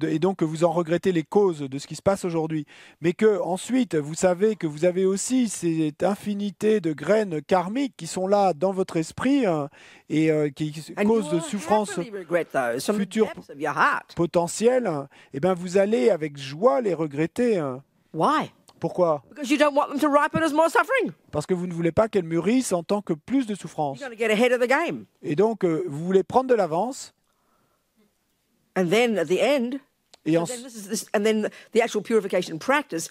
et donc que vous en regrettez les causes de ce qui se passe aujourd'hui, mais que ensuite vous savez que vous avez aussi cette infinité de graines karmiques qui sont là dans votre esprit hein, et euh, qui causent de souffrances uh, futures potentielles, et eh bien vous allez avec joie les regretter. Pourquoi Parce que vous ne voulez pas qu'elles mûrissent en tant que plus de souffrances. Et donc, euh, vous voulez prendre de l'avance. And then at the end, yes. then this this, and then the actual purification practice.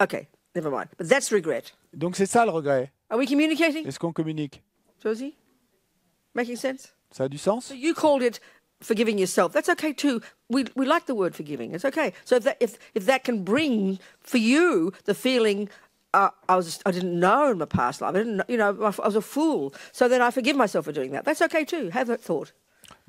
Okay, never mind. But that's regret. Donc c'est ça le regret. Are we communicating? Est-ce qu'on communique? Josie, making sense? Ça a du sens? So you called it forgiving yourself. That's okay too. We, we like the word forgiving. It's okay. So if that, if, if that can bring for you the feeling uh, I was I didn't know in my past life. I didn't you know I was a fool. So then I forgive myself for doing that. That's okay too. Have that thought.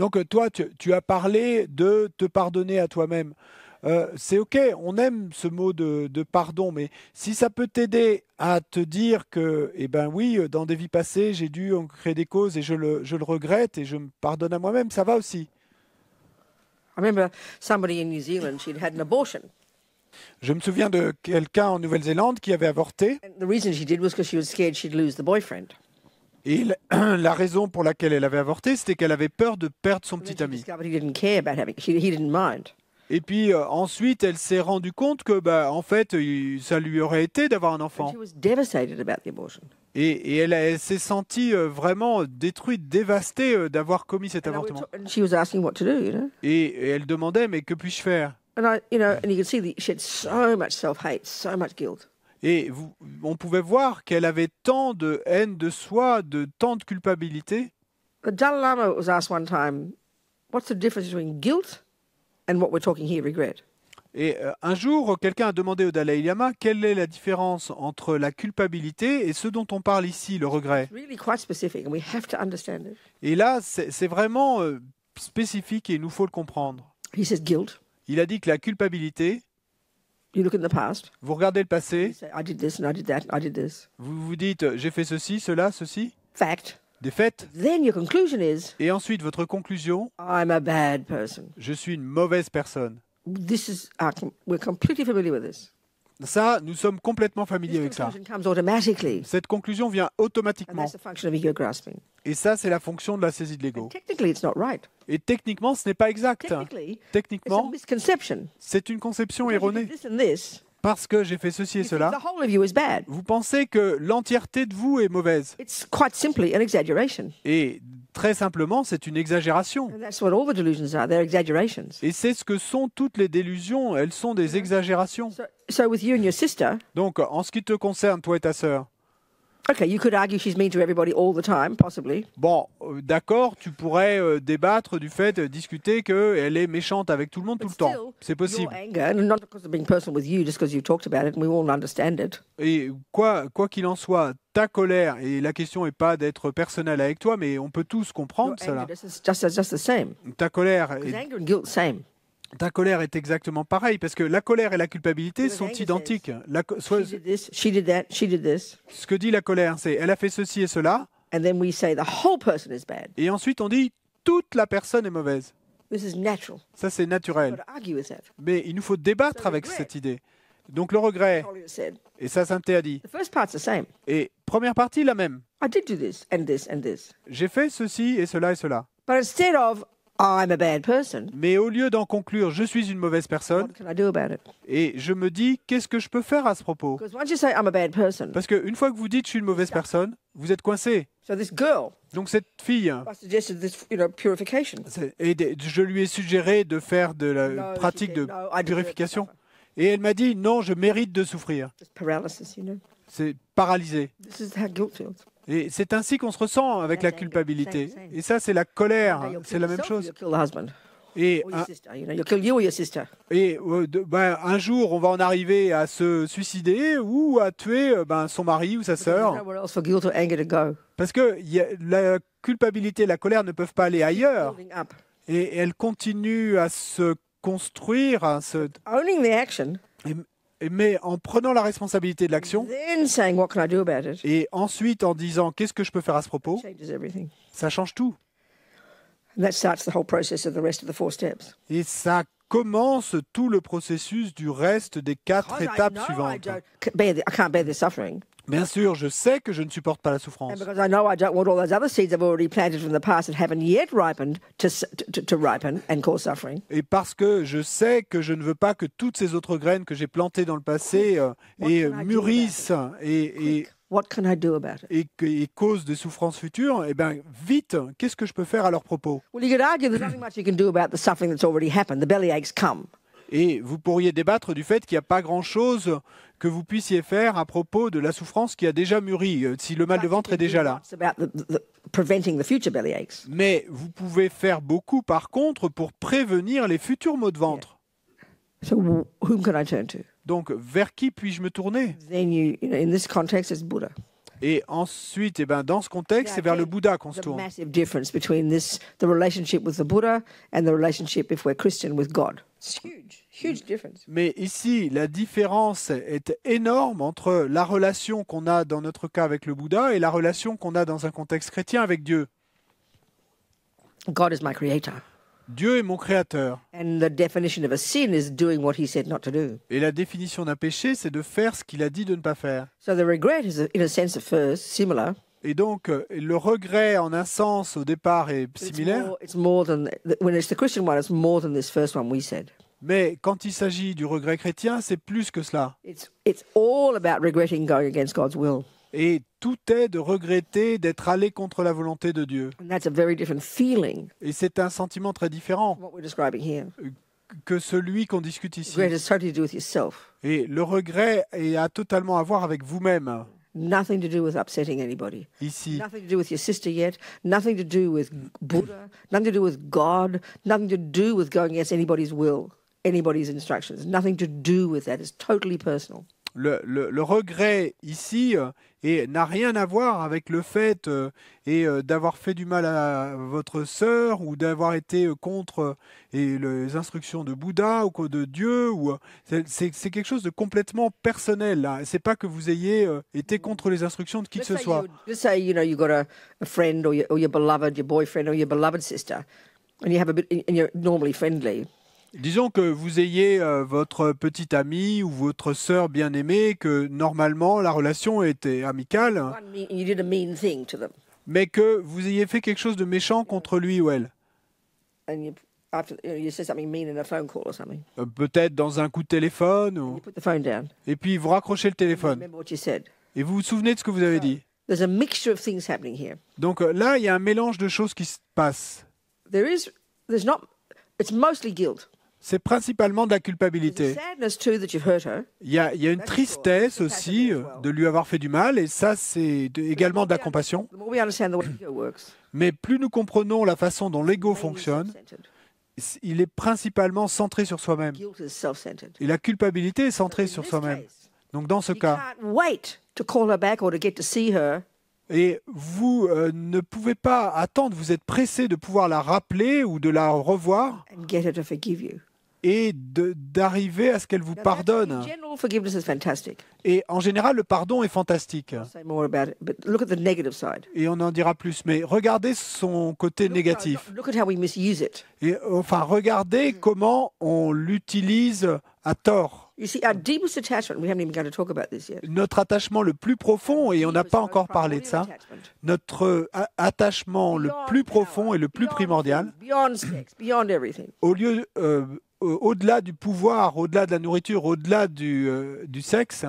Donc euh, toi, tu, as parlé de te pardonner à toi-même. Euh, c'est ok, on aime ce mot de, pardon, mais si ça peut t'aider à te dire que, eh ben oui, euh, dans des vies passées, j'ai dû en créer des causes et je le, je le regrette et je me pardonne à moi-même, ça va aussi. Je me souviens de quelqu'un en Nouvelle-Zélande qui avait avorté. Et la, raison pour laquelle elle avait avorté, c'était qu'elle avait peur de perdre son petit ami. Et puis euh, ensuite, elle s'est rendue compte que, bah, en fait, ça lui aurait été d'avoir un enfant. Et, elle, s'est sentie euh, vraiment détruite, dévastée euh, d'avoir commis cet avortement. Et, et, elle demandait, mais que puis-je faire et vous, on pouvait voir qu'elle avait tant de haine de soi, de tant de culpabilité. Et euh, un jour, quelqu'un a demandé au Dalai Lama quelle est la différence entre la culpabilité et ce dont on parle ici, le regret. Et là, c'est vraiment euh, spécifique et il nous faut le comprendre. Il a dit que la culpabilité You look in the past. Vous regardez le passé. I did this and did that I did this. Vous vous dites j'ai fait ceci, cela, ceci. Fact. Des faits. Then your conclusion is. Et ensuite votre conclusion. I'm a bad person. Je suis une mauvaise personne. This is we're completely familiar with this. Ça, nous sommes complètement familiers avec ça. Cette conclusion vient automatiquement. Et ça, c'est la fonction de la saisie de l'ego. Et techniquement, ce n'est pas exact. Techniquement, c'est une conception erronée parce que j'ai fait ceci et cela, vous pensez que l'entièreté de vous est mauvaise. Et très simplement, c'est une exagération. Et c'est ce que sont toutes les délusions, elles sont des uh-huh. exagérations. Donc, en ce qui te concerne, toi et ta sœur, Bon, d'accord, tu pourrais euh, débattre du fait, euh, discuter qu'elle est méchante avec tout le monde tout le temps. C'est possible. Et quoi qu'il en soit, ta colère et la question n'est pas d'être personnelle avec toi, mais on peut tous comprendre cela. Ta colère. Ta colère est exactement pareille, parce que la colère et la culpabilité sont identiques. Ce que dit la colère, c'est elle a fait ceci et cela. Et ensuite, on dit toute la personne est mauvaise. Ça, c'est naturel. Mais il nous faut débattre avec cette idée. Donc le regret, et ça, Sainte a dit. Et première partie, la même. J'ai fait ceci et cela et cela. Mais au lieu d'en conclure je suis une mauvaise personne, et je me dis qu'est-ce que je peux faire à ce propos Parce qu'une fois que vous dites je suis une mauvaise personne, vous êtes coincé. Donc cette fille, et je lui ai suggéré de faire de la pratique de purification. Et elle m'a dit non, je mérite de souffrir. C'est paralysé. Et c'est ainsi qu'on se ressent avec la culpabilité. Et ça, c'est la colère, ah, bah, c'est la même chose. Et, euh, bah, un, jour, on va en arriver à se suicider ou à tuer euh, ben, son mari ou sa sœur. Parce que la culpabilité et la colère ne peuvent pas aller ailleurs. Et, elles elle continue à se construire. À se mais en prenant la responsabilité de l'action et ensuite en disant qu'est-ce que je peux faire à ce propos, ça change tout. Et ça commence tout le processus du reste des quatre étapes suivantes. Bien sûr, je sais que je ne supporte pas la souffrance. Et parce que je sais que je ne veux pas que toutes ces autres graines que j'ai plantées dans le passé euh, et euh, mûrissent et, et des souffrances futures, eh ben, vite, qu'est-ce que je peux faire à leur propos? Et vous pourriez débattre du fait qu'il n'y a pas grand-chose que vous puissiez faire à propos de la souffrance qui a déjà mûri, euh, si le mal de ventre est déjà là. Mais vous pouvez faire beaucoup, par contre, pour prévenir les futurs maux de ventre. Donc, vers qui puis-je me tourner et ensuite, eh ben, dans ce contexte, c'est vers le Bouddha qu'on se tourne. Mais ici, la différence est énorme entre la relation qu'on a dans notre cas avec le Bouddha et la relation qu'on a dans un contexte chrétien avec Dieu. God is my creator. Dieu est mon créateur. Et la définition d'un péché, c'est de faire ce qu'il a dit de ne pas faire. Et donc, euh, le regret, en un sens, au départ, est similaire. Mais quand il s'agit du regret chrétien, c'est plus que cela. Et tout est de regretter d'être allé contre la volonté de Dieu. Et c'est un sentiment très différent que celui qu'on discute ici. Et le regret à totalement à voir avec vous-même. Nothing to do with upsetting anybody. Ici. Nothing to do with your sister yet. Nothing to do with Buddha. Nothing to do with God. Nothing to do with going against anybody's will, anybody's instructions. Nothing to do with that. It's totally personal le, le, le, regret ici euh, n'a rien à voir avec le fait euh, et euh, d'avoir fait du mal à votre sœur ou d'avoir été contre les instructions de Bouddha ou de Dieu c'est quelque chose de complètement personnel Ce n'est pas que vous ayez été contre les instructions de qui que ce soit Vous say you know un got a, ami, friend or your, or your beloved your boyfriend or your beloved sister and you have a bit you're normally friendly Disons que vous ayez euh, votre petite amie ou votre sœur bien-aimée, que normalement la relation était amicale, mais que vous ayez fait quelque chose de méchant contre lui ou elle. Euh, peut-être dans un coup de téléphone. Ou... Et puis vous raccrochez le téléphone. Et vous vous souvenez de ce que vous avez dit. Donc euh, là, il y a un mélange de choses qui se passent. There is, there's not, c'est principalement de la culpabilité. Il y, a, une tristesse aussi euh, de lui avoir fait du mal, et ça, c'est également de la compassion. Mais plus nous comprenons la façon dont l'ego fonctionne, il est principalement centré sur soi-même. Et la culpabilité est centrée sur soi-même. Donc dans ce cas, et vous euh, ne pouvez pas attendre, vous êtes pressé de pouvoir la rappeler ou de la revoir et d'arriver à ce qu'elle vous pardonne. Et en général, le pardon est fantastique. Et on en dira plus, mais regardez son côté négatif. Et enfin, regardez hmm. comment on l'utilise à tort. Notre attachement le plus profond, et on n'a pas encore parlé de ça, notre attachement le plus profond et le plus primordial, au lieu euh, euh, au-delà du pouvoir, au-delà de la nourriture, au-delà du, euh, du sexe,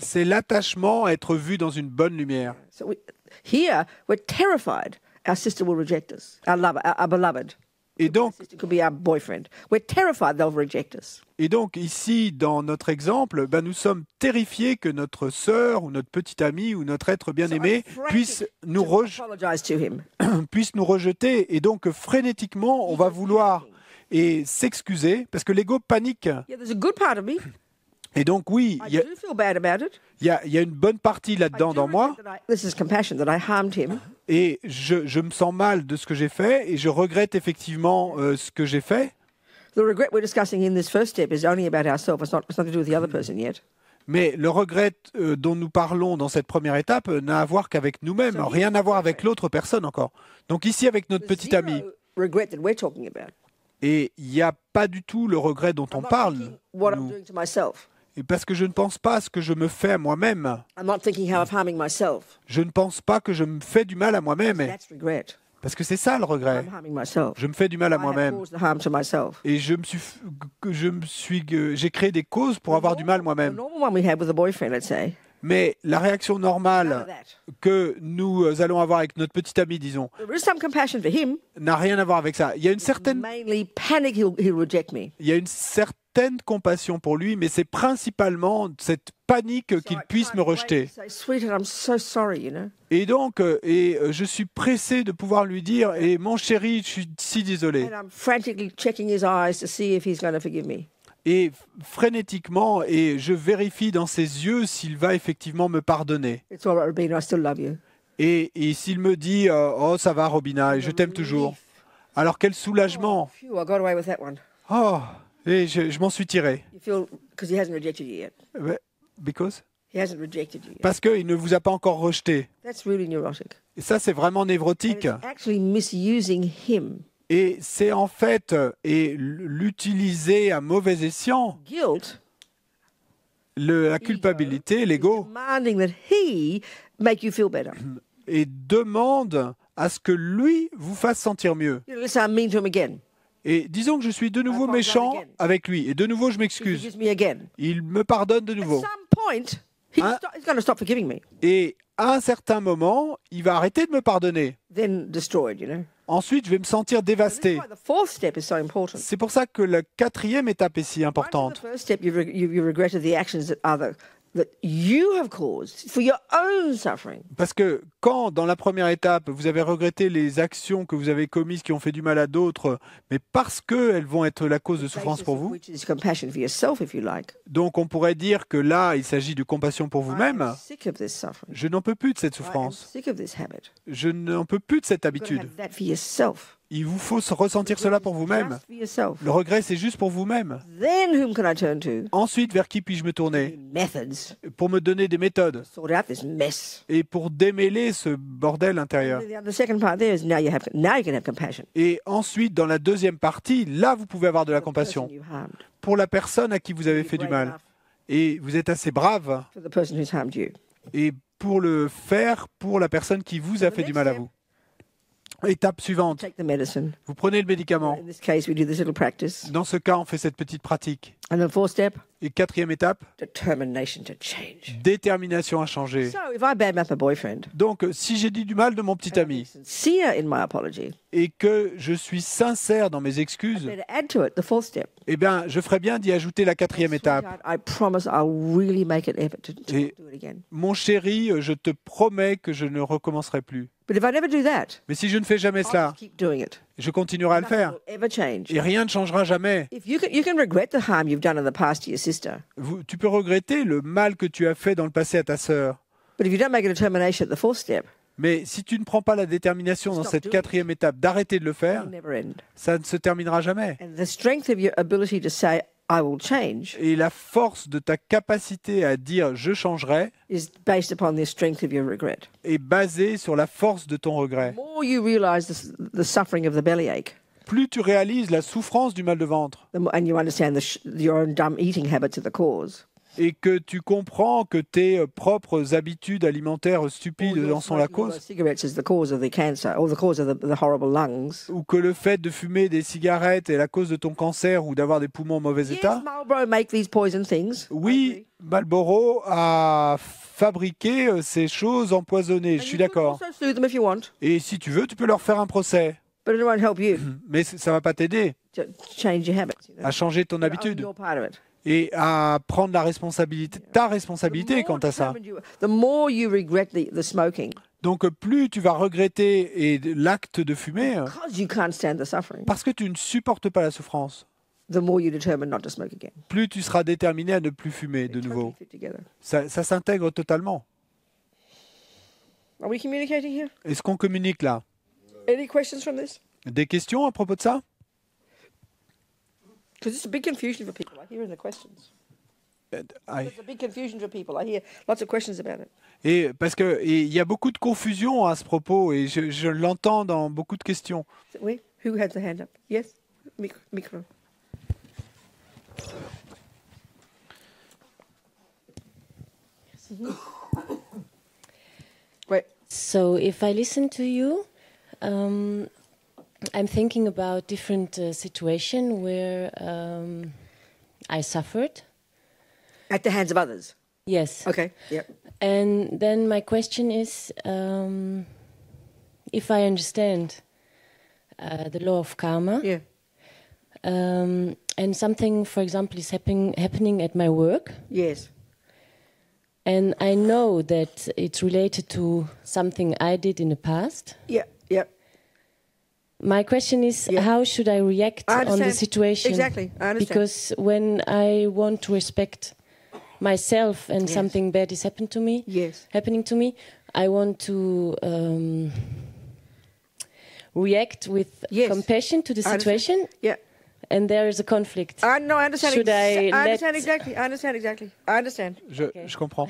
c'est l'attachement à être vu dans une bonne lumière. So we, here, we're terrified our sister will reject us, our, love, our beloved. Et donc, et donc ici, dans notre exemple, ben, nous sommes terrifiés que notre sœur ou notre petite amie ou notre être bien-aimé puisse, nous puisse nous rejeter. Et donc, frénétiquement, on va vouloir et s'excuser parce que l'ego panique. Et donc, oui, il y, a, une bonne partie là-dedans dans moi. Et je, me sens mal de ce que j'ai fait et je regrette effectivement euh, ce que j'ai fait. Mais le regret euh, dont nous parlons dans cette première étape euh, n'a à voir qu'avec nous-mêmes, rien à voir avec l'autre personne encore. Donc ici, avec notre petit ami, et il n'y a pas du tout le regret dont on parle. Et parce que je ne pense pas à ce que je me fais à moi-même. Je ne pense pas que je me fais du mal à moi-même. Parce que c'est ça le regret. Je me fais du mal à moi-même. Et je me suis, je me suis, j'ai créé des causes pour avoir du mal moi-même. Mais la réaction normale que nous euh, allons avoir avec notre petit ami, disons, n'a rien à voir avec ça. Il y a une certaine, il y a une certaine compassion pour lui, mais c'est principalement cette panique qu'il puisse me rejeter. Et donc, euh, et euh, je suis pressé de pouvoir lui dire, et mon chéri, je suis si désolé et frénétiquement, et je vérifie dans ses yeux s'il va effectivement me pardonner. Et, s'il me dit euh, Oh, ça va, Robina, je t'aime toujours. Alors quel soulagement Oh, oh et je, m'en suis tiré. Parce qu'il ne vous a pas encore rejeté. Et ça, c'est vraiment névrotique. Et c'est en fait, euh, et l'utiliser à mauvais escient, la culpabilité, l'ego, et demande à ce que lui vous fasse sentir mieux. Et disons que je suis de nouveau méchant avec lui, et de nouveau je m'excuse. Il me pardonne de nouveau. Et à un certain moment, il va arrêter de me pardonner. Ensuite, je vais me sentir dévasté. C'est pour ça que la quatrième étape est si importante. Parce que quand, dans la première étape, vous avez regretté les actions que vous avez commises qui ont fait du mal à d'autres, mais parce qu'elles vont être la cause de souffrance pour vous, donc on pourrait dire que là, il s'agit de compassion pour vous-même. Je n'en peux plus de cette souffrance. Je n'en peux plus de cette habitude. Il vous faut ressentir cela pour vous-même. Le regret, c'est juste pour vous-même. Ensuite, vers qui puis-je me tourner Pour me donner des méthodes. Et pour démêler ce bordel intérieur. Et ensuite, dans la deuxième partie, là, vous pouvez avoir de la compassion. Pour la personne à qui vous avez fait du mal. Et vous êtes assez brave. Et pour le faire pour la personne qui vous a fait du mal à vous. Étape suivante. Vous prenez le médicament. Dans ce cas, on fait cette petite pratique. Et quatrième étape, détermination à changer. Donc, si j'ai dit du mal de mon petit ami et que je suis sincère dans mes excuses, eh bien, je ferais bien d'y ajouter la quatrième étape. Mon chéri, je te promets que je ne recommencerai plus. Mais si je ne fais jamais ça cela, je continuerai à le faire. Et rien ne changera jamais. tu peux regretter le mal que tu as fait dans le passé à ta sœur. Mais si tu ne prends pas la détermination dans cette quatrième étape d'arrêter de le faire, ça ne se terminera jamais. I will change. Et la force de ta capacité à dire je changerai is based upon the strength of your regret. est basée sur la force de ton regret. More you realize the, the suffering of the bellyache. Plus tu réalises la souffrance du mal de ventre. And you understand the, your own dumb eating habits are the cause et que tu comprends que tes euh, propres habitudes alimentaires stupides en sont la cause, ou que le fait de fumer des cigarettes est la cause de ton cancer ou d'avoir des poumons en mauvais état, oui, Marlboro a fabriqué euh, ces choses empoisonnées, je suis d'accord. Et si tu veux, tu peux leur faire un procès. Mais ça ne va pas t'aider à changer ton habitude et à prendre la responsabilité, ta responsabilité quant à ça. Donc euh, plus tu vas regretter l'acte de fumer, euh, parce que tu ne supportes pas la souffrance, plus tu seras déterminé à ne plus fumer de nouveau. ça s'intègre totalement. Est-ce qu'on communique là Des questions à propos de ça Because it's a big confusion for people. I hear in the questions. I... a big confusion for people. I hear lots of questions about it. Et parce que il y a beaucoup de confusion à ce propos et je, je l'entends dans beaucoup de questions. Oui, who has the hand up? Yes, micro. Merci. ouais. So if I listen to you, um, I'm thinking about different uh, situation where um, I suffered at the hands of others. Yes. Okay. Yep. And then my question is, um, if I understand uh, the law of karma, yeah. Um, and something, for example, is happening at my work. Yes. And I know that it's related to something I did in the past. Yeah. My question is yeah. how should I react I on the situation? Exactly, Because when I want to respect myself and yes. something bad is happened to me, yes. happening to me, I want to um, react with yes. compassion to the situation. Yeah. Et il y a conflict. conflit. Ah, je, je comprends.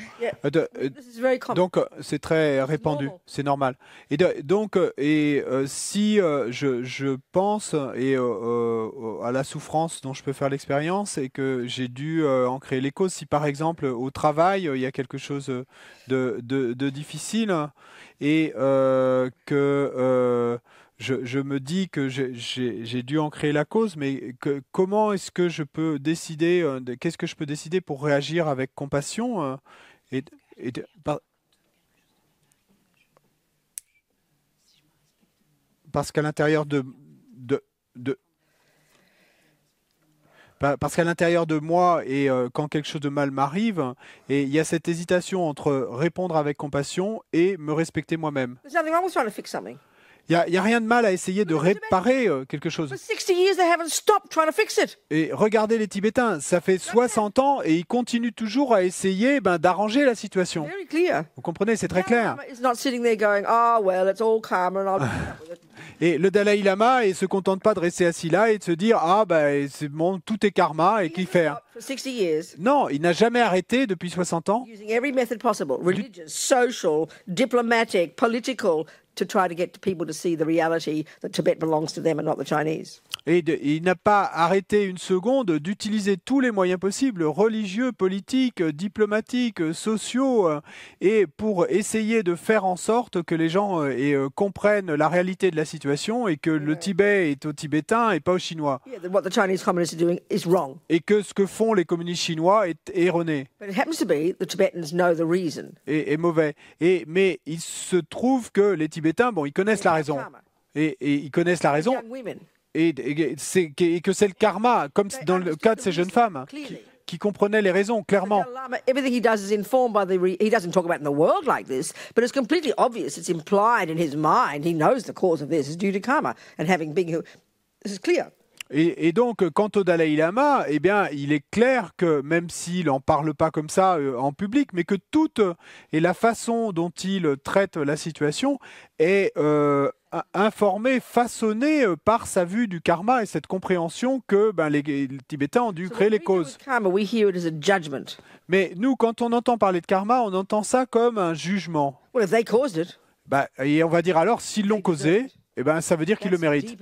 Donc c'est très euh, répandu, c'est normal. Et donc euh, et euh, si je, pense et à la souffrance dont je peux faire l'expérience et que j'ai dû en créer les causes. Si par exemple au travail il y a quelque chose de de difficile et que je, me dis que j'ai dû en créer la cause, mais comment est-ce que je peux décider, euh, qu'est-ce que je peux décider pour réagir avec compassion euh, et, Parce qu'à l'intérieur de, parce qu'à l'intérieur de moi et euh, quand quelque chose de mal m'arrive, et il y a cette hésitation entre répondre avec compassion et me respecter moi-même. Il n'y a, rien de mal à essayer de réparer euh, quelque chose. Et regardez les Tibétains, ça fait 60 ans et ils continuent toujours à essayer ben, d'arranger la situation. Vous comprenez, c'est très clair. Ah, et le Dalai Lama ne se contente pas de rester assis là et de se dire Ah, ben, c'est bon, tout est karma et qu'y faire. Non, il n'a jamais arrêté depuis 60 ans. to try to get people to see the reality that Tibet belongs to them and not the Chinese. et, il n'a pas arrêté une seconde d'utiliser tous les moyens possibles, religieux, politiques, diplomatiques, sociaux, euh, et pour essayer de faire en sorte que les gens euh, et, euh, comprennent la réalité de la situation et que le Tibet est aux Tibétains et pas aux Chinois. Et que ce que font les communistes chinois est erroné. Et, mauvais. Et, mais il se trouve que les Tibétains, bon, ils connaissent la raison. Et, et ils connaissent la raison et, et, que c'est le karma, comme dans le cas de ces jeunes femmes. Qui, comprenaient les raisons, clairement. Everything he does is informed by the. he doesn't talk about in the world like this, but it's completely obvious. It's implied in his mind. He knows the cause of this is due to karma and having big. This is clear. Et, donc, quant au Dalai Lama, eh bien, il est clair que, même s'il n'en parle pas comme ça euh, en public, mais que toute euh, et la façon dont il euh, traite la situation est informée, façonnée par sa vue du karma et cette compréhension que ben, les, Tibétains ont dû créer les causes. Mais nous, quand on entend parler de karma, on entend ça comme un jugement. Bah, et on va dire alors, s'ils l'ont causé, eh ben, ça veut dire qu'il le mérite.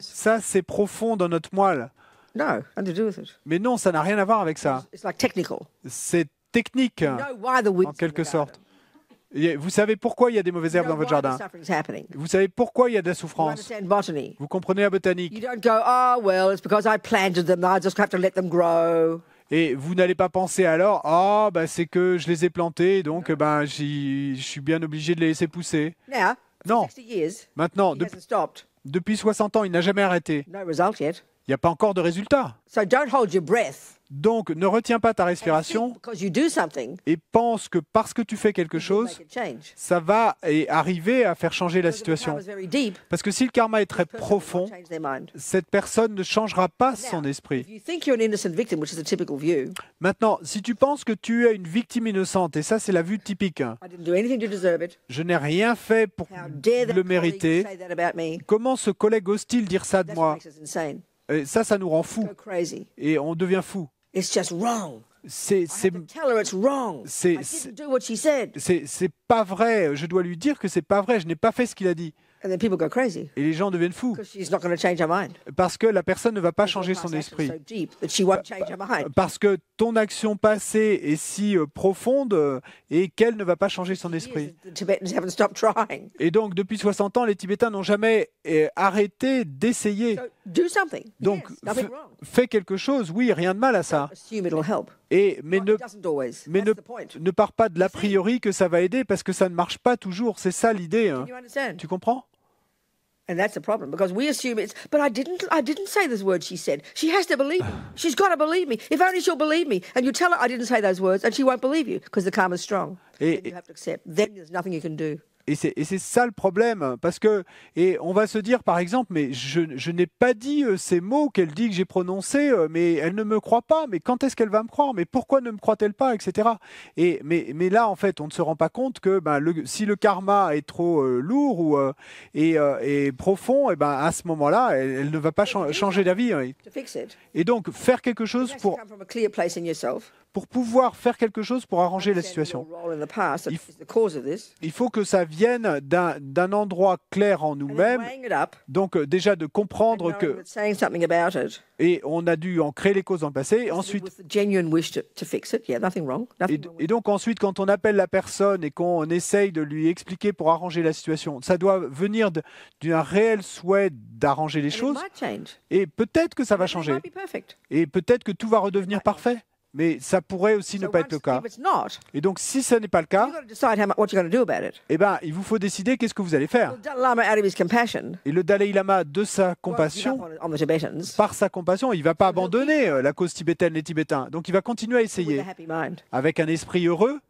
Ça, c'est profond dans notre moelle. Mais non, ça n'a rien à voir avec ça. C'est technique, en quelque sorte. Vous savez pourquoi il y a des mauvaises herbes dans votre jardin. Vous savez pourquoi il y a de la souffrance. Vous comprenez la botanique. Oh, Et vous n'allez pas penser alors, ah, bah, c'est que je les ai plantées, donc ben, je suis bien obligé de les laisser pousser. Non. Maintenant, depuis 60 ans, il n'a jamais arrêté. Il n'y a pas encore de résultat. Donc, ne retiens pas ta respiration et pense que parce que tu fais quelque chose, ça va arriver à faire changer la situation. Parce que si le karma est très profond, cette personne ne changera pas son esprit. Maintenant, si tu penses que tu es une victime innocente, et ça c'est la vue typique, hein, je n'ai rien fait pour le mériter, comment ce collègue hostile dire ça de moi ça, ça nous rend fou. Et on devient fou. C'est c'est pas vrai. Je dois lui dire que c'est pas vrai. Je n'ai pas fait ce qu'il a dit. Et les gens deviennent fous. Parce que la personne ne va pas changer son esprit. Parce que ton action passée est si euh, profonde euh, et qu'elle ne va pas changer son esprit. Et donc, depuis 60 ans, les Tibétains n'ont jamais euh, arrêté d'essayer. Donc, fais quelque chose. Oui, rien de mal à ça. Et, mais ne, mais ne, ne pars pas de l'a priori que ça va aider parce que ça ne marche pas toujours. C'est ça l'idée. Hein. Tu comprends And that's the problem because we assume it's. But I didn't. I didn't say those words. She said she has to believe me. She's got to believe me. If only she'll believe me. And you tell her I didn't say those words, and she won't believe you because the karma's strong. It, you have to accept. Then there's nothing you can do. Et c'est ça le problème, parce que et on va se dire par exemple, mais je, n'ai pas dit euh, ces mots qu'elle dit que j'ai prononcés, euh, mais elle ne me croit pas, mais quand est-ce qu'elle va me croire, mais pourquoi ne me croit-elle pas, etc. Et mais, là en fait, on ne se rend pas compte que ben, si le karma est trop euh, lourd ou et, profond, et ben à ce moment-là, elle, ne va pas changer d'avis. Hein. Et donc faire quelque chose pour pour pouvoir faire quelque chose pour arranger la situation. Il, faut que ça vienne d'un endroit clair en nous-mêmes. Donc euh, déjà de comprendre que... Et on a dû en créer les causes dans le passé. Ensuite, et donc ensuite, quand on appelle la personne et qu'on essaye de lui expliquer pour arranger la situation, ça doit venir d'un réel souhait d'arranger les choses. Et peut-être que ça va changer. Et peut-être que tout va redevenir parfait. Mais ça pourrait aussi ne pas être le cas. Et donc, si ce n'est pas le cas, eh ben, il vous faut décider qu'est-ce que vous allez faire. Et le Dalai Lama, de sa compassion, par sa compassion, il ne va pas abandonner euh, la cause tibétaine, les Tibétains. Donc, il va continuer à essayer avec un esprit heureux.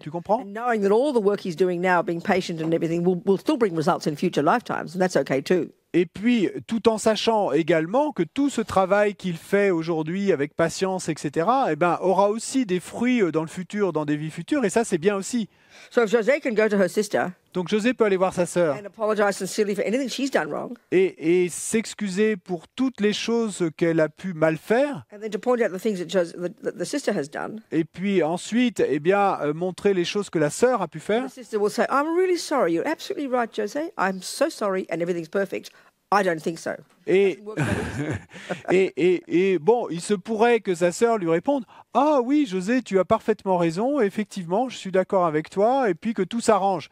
Tu comprends et puis, tout en sachant également que tout ce travail qu'il fait aujourd'hui avec patience, etc., eh ben, aura aussi des fruits euh, dans le futur, dans des vies futures. Et ça, c'est bien aussi. So if can go to her sister donc José peut aller voir sa sœur et, s'excuser pour toutes les choses qu'elle a pu mal faire. Et puis ensuite, eh bien, euh, montrer les choses que la sœur a pu faire. et, bon, il se pourrait que sa sœur lui réponde Ah oui, José, tu as parfaitement raison, effectivement, je suis d'accord avec toi, et puis que tout s'arrange.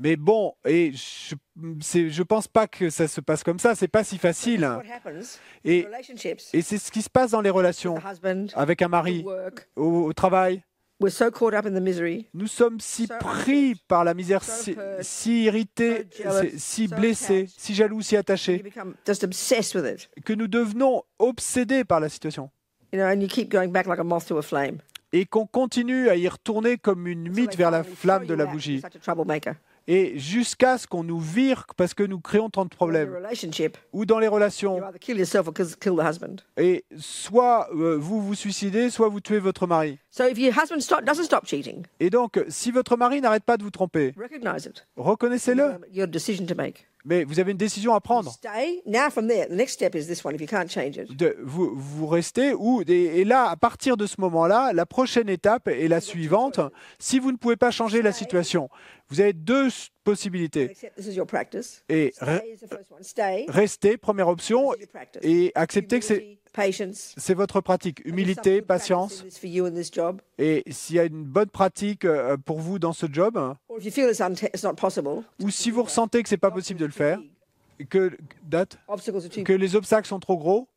Mais bon, et je je pense pas que ça se passe comme ça, c'est pas si facile. Et, et c'est ce qui se passe dans les relations avec un mari, au, travail. Nous sommes si pris par la misère, si, si irrités, si blessés, si jaloux, si attachés, que nous devenons obsédés par la situation. Et qu'on continue à y retourner comme une mythe vers la flamme de la bougie et jusqu'à ce qu'on nous vire parce que nous créons tant de problèmes ou dans les relations. Et soit euh, vous vous suicidez, soit vous tuez votre mari. Et donc, si votre mari n'arrête pas de vous tromper, reconnaissez-le. Mais vous avez une décision à prendre. De, vous, vous restez ou et, là, à partir de ce moment-là, la prochaine étape est la suivante. Si vous ne pouvez pas changer la situation, vous avez deux possibilités. Et rester, première option, et accepter que c'est c'est votre pratique, humilité, patience. Et s'il y a une bonne pratique euh, pour vous dans ce job, ou si vous ressentez que ce n'est pas possible de le faire, que, que les obstacles sont trop gros,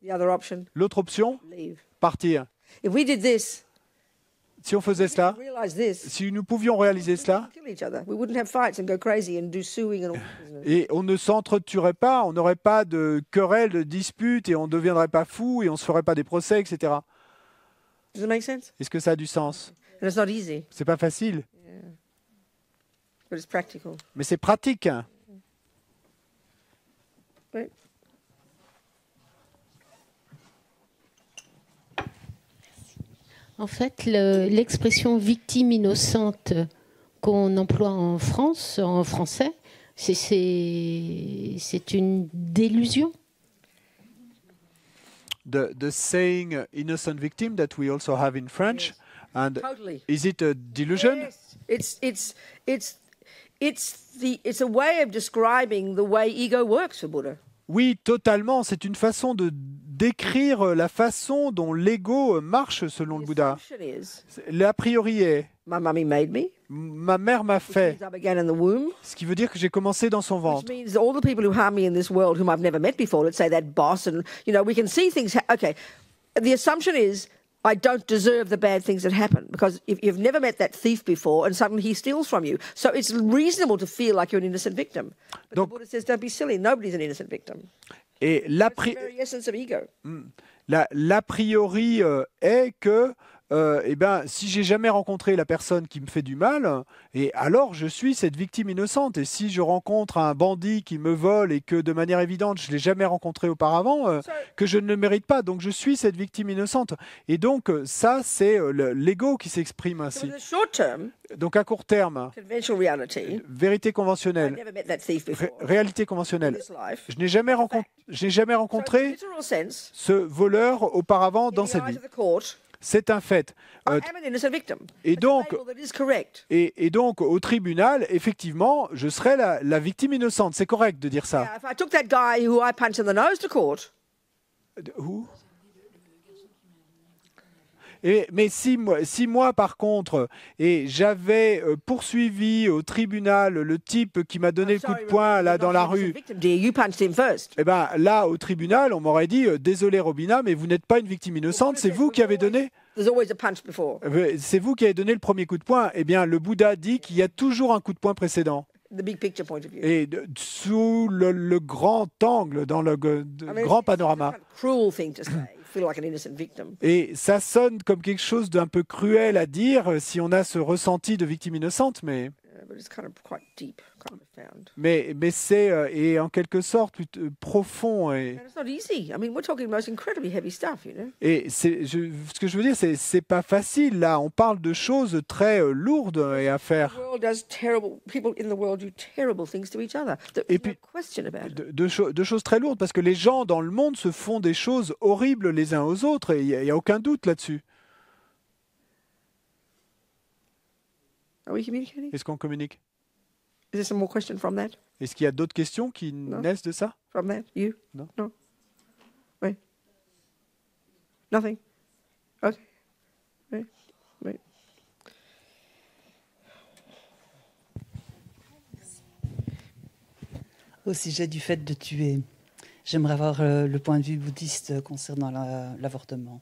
l'autre option, partir. Si on faisait cela, si nous pouvions réaliser cela, et on ne s'entretuerait pas, on n'aurait pas de querelles, de disputes, et on ne deviendrait pas fou, et on ne se ferait pas des procès, etc. Est-ce que ça a du sens C'est pas facile. Mais c'est pratique. En fait, l'expression victime innocente qu'on emploie en France, en français, c'est une délusion. The, the saying innocent victim that we also have in French, and totally. is it a delusion? Yes. It's, it's, it's, it's, the, it's a way of describing the way ego works for Buddha. Oui, totalement. C'est une façon de décrire la façon dont l'ego euh, marche, selon le Bouddha. L'a priori est « ma mère m'a fait », ce qui veut dire que j'ai commencé dans son ventre. Ce qui veut dire que toutes les personnes qui m'harment dans ce monde, que je n'ai jamais rencontré avant, qui disent « c'est ce boss », on peut voir les choses changent. L'assumption est... I don't deserve the bad things that happen because if you've never met that thief before and suddenly he steals from you. So it's reasonable to feel like you're an innocent victim. But Donc, the Buddha says, don't be silly. Nobody's an innocent victim. Et la, pri mm. la, la priori euh, est que Euh, eh ben, si j'ai jamais rencontré la personne qui me fait du mal, et alors je suis cette victime innocente. Et si je rencontre un bandit qui me vole et que de manière évidente je l'ai jamais rencontré auparavant, euh, que je ne le mérite pas, donc je suis cette victime innocente. Et donc euh, ça, c'est l'ego qui s'exprime ainsi. Donc à court terme, vérité conventionnelle, réalité conventionnelle. Je n'ai jamais, rencontré, jamais rencontré ce voleur auparavant dans cette vie. C'est un fait. Euh, et, donc, et, donc, au tribunal, effectivement, je serai la, victime innocente. C'est correct de dire ça. Who? mais si, moi, par contre, et j'avais euh, poursuivi au tribunal le type qui m'a donné le coup de poing là dans la rue, et eh ben, là au tribunal, on m'aurait dit euh, désolé Robina, mais vous n'êtes pas une victime innocente, c'est vous qui avez donné. Euh, c'est vous qui avez donné le premier coup de poing. Eh bien, le Bouddha dit qu'il y a toujours un coup de poing précédent. Et sous le, grand angle, dans le, grand panorama. Et ça sonne comme quelque chose d'un peu cruel à dire euh, si on a ce ressenti de victime innocente, mais... Mais, mais c'est euh, et en quelque sorte euh, profond et. Et c'est ce que je veux dire, c'est c'est pas facile. Là, on parle de choses très euh, lourdes et à faire. Et puis de, choses très lourdes parce que les gens dans le monde se font des choses horribles les uns aux autres et il n'y a aucun doute là-dessus. Est-ce qu'on communique Is Est-ce qu'il y a d'autres questions qui naissent de ça From that? Au sujet du fait de tuer, j'aimerais avoir euh, le point de vue bouddhiste concernant l'avortement.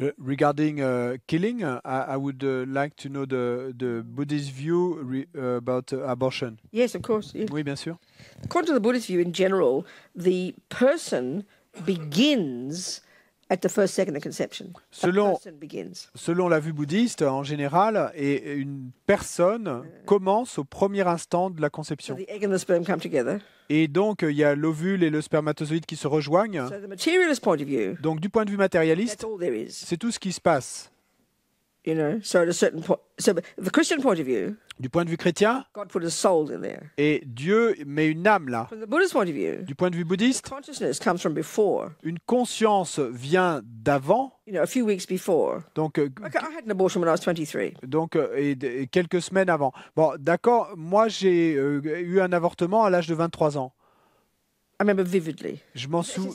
Uh, regarding uh, killing, uh, I would like to know the Buddhist view about abortion. Yes, of course. Oui, bien sûr. According to the Buddhist view in general, the person begins selon, selon la vue bouddhiste, en général, et une personne euh. commence au premier instant de la conception. Et donc, il y a l'ovule et le spermatozoïde qui se rejoignent. donc, du point de vue matérialiste, c'est tout ce qui se passe. You know, so at a certain point, so the Christian point of view, du point de vue chrétien, God put a soul in there. Et Dieu met une âme là. From the Buddhist point of view, du point de vue bouddhiste, consciousness comes from before. Une conscience vient d'avant. You know, a few weeks before. Donc, euh, I had an abortion when I was 23. Donc, euh, et, et quelques semaines avant. Bon, d'accord. Moi, j'ai euh, eu un avortement à l'âge de 23 ans. I remember vividly. Je m'en souviens.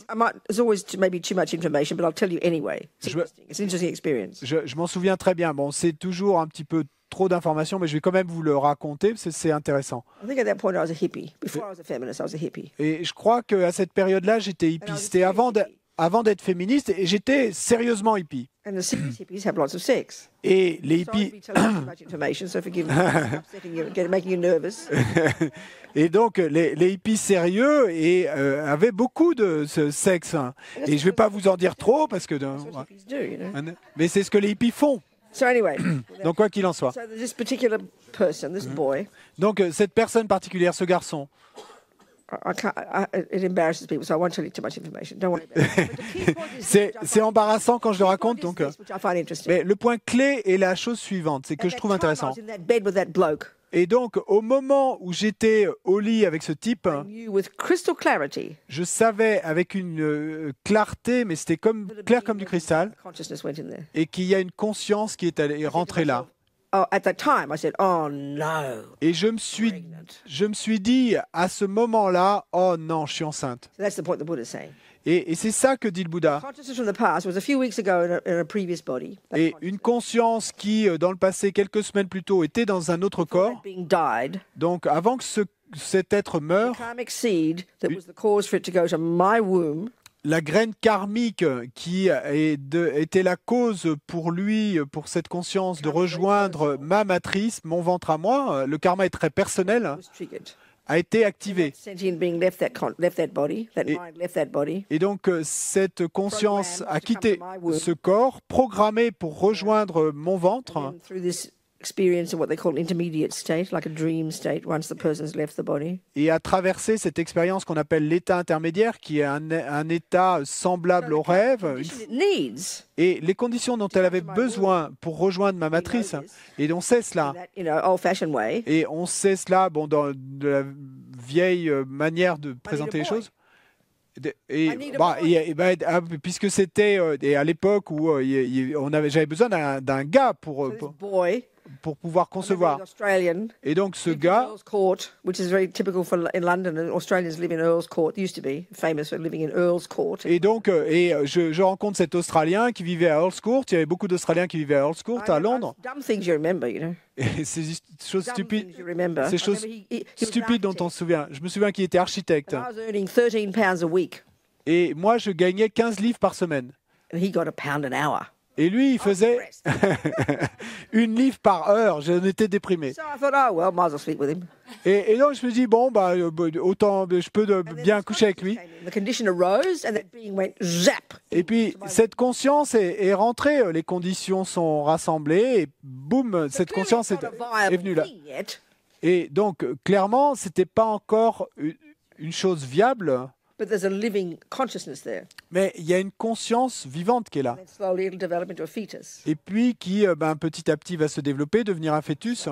There's always maybe too much information, but I'll tell you anyway. It's, je interesting. It's interesting experience. Je, je m'en souviens très bien. Bon, c'est toujours un petit peu trop d'informations, mais je vais quand même vous le raconter, c'est intéressant. Et je crois qu'à cette période-là, j'étais hippie. C'était avant De avant d'être féministe, j'étais sérieusement hippie. Et les hippies. et donc, les, les, hippies sérieux et, euh, avaient beaucoup de ce sexe. Hein. Et je ne vais pas vous en dire trop parce que. Hein, mais c'est ce que les hippies font. Donc, quoi qu'il en soit. Hein. Donc, euh, cette personne particulière, ce garçon. C'est embarrassant quand je le raconte, donc. Euh, mais le point clé est la chose suivante, c'est que je trouve intéressant. Et donc, au moment où j'étais au lit avec ce type, je savais avec une euh, clarté, mais c'était comme clair comme du cristal, et qu'il y a une conscience qui est, est rentrée là. Oh, oh, et je me suis, je me suis dit à ce moment-là, oh non, je suis enceinte. Et, c'est ça que dit le Bouddha. Et une conscience qui, euh, dans le passé, quelques semaines plus tôt, était dans un autre corps. Donc, avant que cet être meure, la graine karmique qui était la cause pour lui, pour cette conscience de rejoindre ma matrice, mon ventre à moi, le karma est très personnel, hein, a été activé. Et, donc euh, cette conscience a quitté ce corps, programmé pour rejoindre mon ventre. Et à traverser cette expérience qu'on appelle l'état intermédiaire, qui est un, état semblable au rêve. Et les conditions dont elle avait besoin pour rejoindre ma matrice. Et on sait cela. Et on sait cela, bon, dans de la vieille euh, manière de présenter les choses. Et, bah, bah, ah, puisque c'était euh, à l'époque où euh, j'avais besoin d'un gars pour pour pouvoir concevoir. Et donc ce gars, et donc euh, et euh, je, rencontre cet Australien qui vivait à Earl's Court. Il y avait beaucoup d'Australiens qui vivaient à Earl's Court à Londres. Et ces choses stupides, ces choses stupides dont on se souvient. Je me souviens qu'il était architecte. Et moi, je gagnais 15 livres par semaine. And he got a pound an hour. Et lui, il faisait une livre par heure. J'en étais déprimé. Oh, et, donc, je me dis, bon, bah, euh, bah autant bah, je peux euh, de, bien coucher avec lui. Et puis, cette conscience est, rentrée. Les conditions sont rassemblées et boum, cette conscience est, est venue là. Et donc, clairement, ce n'était pas encore une chose viable. But there's a living consciousness there. Mais il y a une conscience vivante qui est là. Et puis qui, euh, ben, petit à petit, va se développer, devenir un fœtus.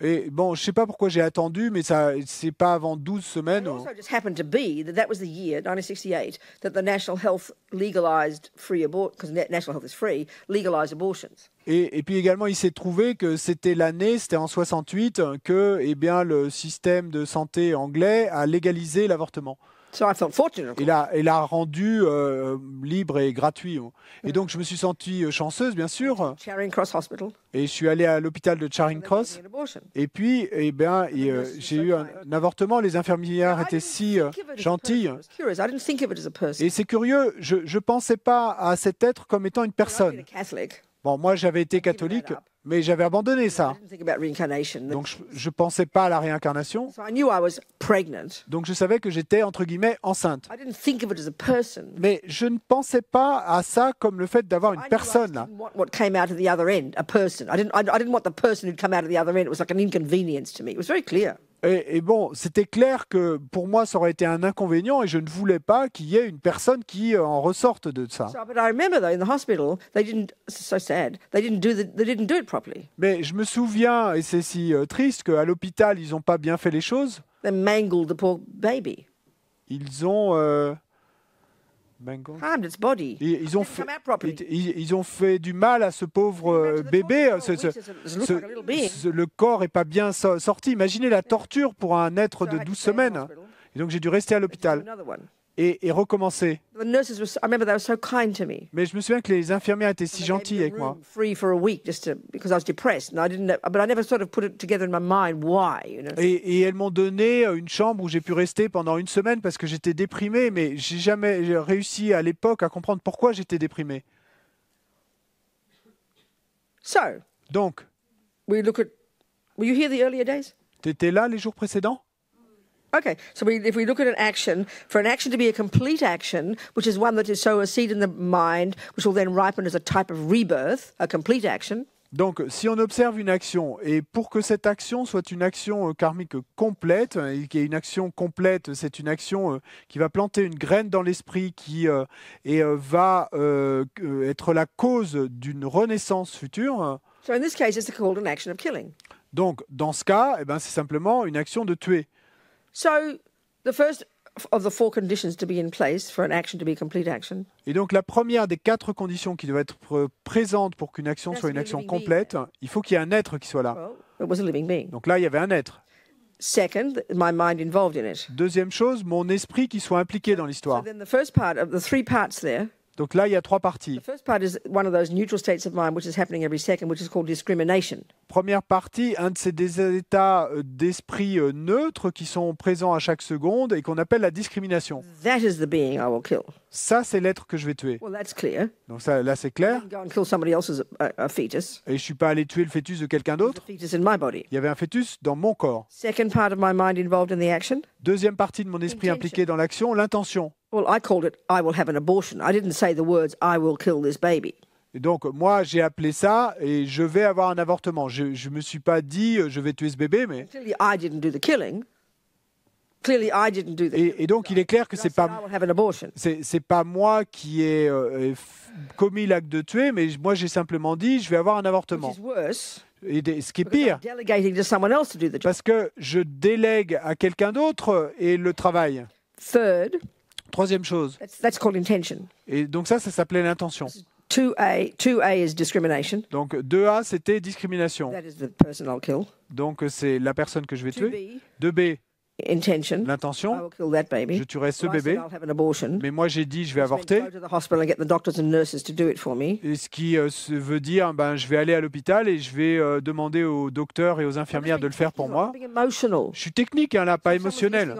Et bon, je sais pas pourquoi j'ai attendu, mais ça, c'est pas avant 12 semaines. Hein. also just happened to be that that was the year 1968 that the National Health legalized free abortion, because National Health is free, legalized abortions. Et, puis également, il s'est trouvé que c'était l'année, c'était en 68, que eh bien, le système de santé anglais a légalisé l'avortement. il a, il a rendu euh, libre et gratuit. Hein. Et mm. donc, je me suis sentie euh, chanceuse, bien sûr. Et je suis allée à l'hôpital de Charing Cross. Et puis, eh bien, euh, j'ai eu un, avortement. Les infirmières étaient si gentilles. Et c'est curieux, je ne pensais pas à cet être comme étant une personne. Bon, moi, j'avais été catholique, mais j'avais abandonné ça. Donc, je ne pensais pas à la réincarnation. Donc, je savais que j'étais, entre guillemets, enceinte. Mais je ne pensais pas à ça comme le fait d'avoir une personne, là. Et, bon, c'était clair que pour moi, ça aurait été un inconvénient et je ne voulais pas qu'il y ait une personne qui euh, en ressorte de ça. Mais je me souviens, et c'est si euh, triste, qu'à l'hôpital, ils n'ont pas bien fait les choses. Ils ont... Euh, ben, ils, ont fait, ils, ont fait du mal à ce pauvre euh, bébé. le corps n'est pas bien sorti. Imaginez la torture pour un être de 12 semaines. Et donc j'ai dû rester à l'hôpital et, recommencer. Mais je me souviens que les infirmières étaient si gentilles avec moi. Et, elles m'ont donné euh, une chambre où j'ai pu rester pendant une semaine parce que j'étais déprimé, mais j'ai jamais réussi à l'époque à comprendre pourquoi j'étais déprimé. Donc, tu étais là les jours précédents Okay, so we, if we look at an action, for an action to be a complete action, which is one that is so a seed in the mind, which will then ripen as a type of rebirth, a complete action. Donc, si on observe une action, et pour que cette action soit une action euh, karmique complète, hein, et qui est une action complète, c'est une action euh, qui va planter une graine dans l'esprit, qui euh, et, euh, va euh, être la cause d'une renaissance future. So in this case, it's called an action of killing. Donc, dans ce cas, eh ben, c'est simplement une action de tuer. Et donc la première des quatre conditions qui doivent être euh, présentes pour qu'une action soit une action complète, il faut qu'il y ait un être qui soit là. Donc là, il y avait un être. Deuxième chose, mon esprit qui soit impliqué dans l'histoire. Donc là, il y a trois parties. Première partie, un de ces états euh, d'esprit euh, neutres qui sont présents à chaque seconde et qu'on appelle la discrimination. Ça, c'est l'être que je vais tuer. Donc ça, là, c'est clair. Uh, et je suis pas allé tuer le fœtus de quelqu'un d'autre. Il y avait un fœtus dans mon corps. Deuxième partie de mon esprit impliqué dans l'action, l'intention. Et donc moi j'ai appelé ça et je vais avoir un avortement. Je ne me suis pas dit euh, je vais tuer ce bébé, mais. Clearly I didn't do the killing. Clearly I didn't do Et, donc il est clair que c'est pas c'est pas moi qui ai euh, commis l'acte de tuer, mais moi j'ai simplement dit je vais avoir un avortement. Et ce qui est pire, parce que je délègue à quelqu'un d'autre et le travail. Third, Troisième chose. Et donc ça, ça s'appelait l'intention. Donc 2A, c'était discrimination. Donc euh, c'est la personne que je vais tuer. 2B, l'intention, je tuerai ce bébé, mais moi j'ai dit je vais avorter, ce qui euh, veut dire ben, je vais aller à l'hôpital et je vais euh, demander aux docteurs et aux infirmières de le faire pour moi. Je suis technique hein, là, pas émotionnel.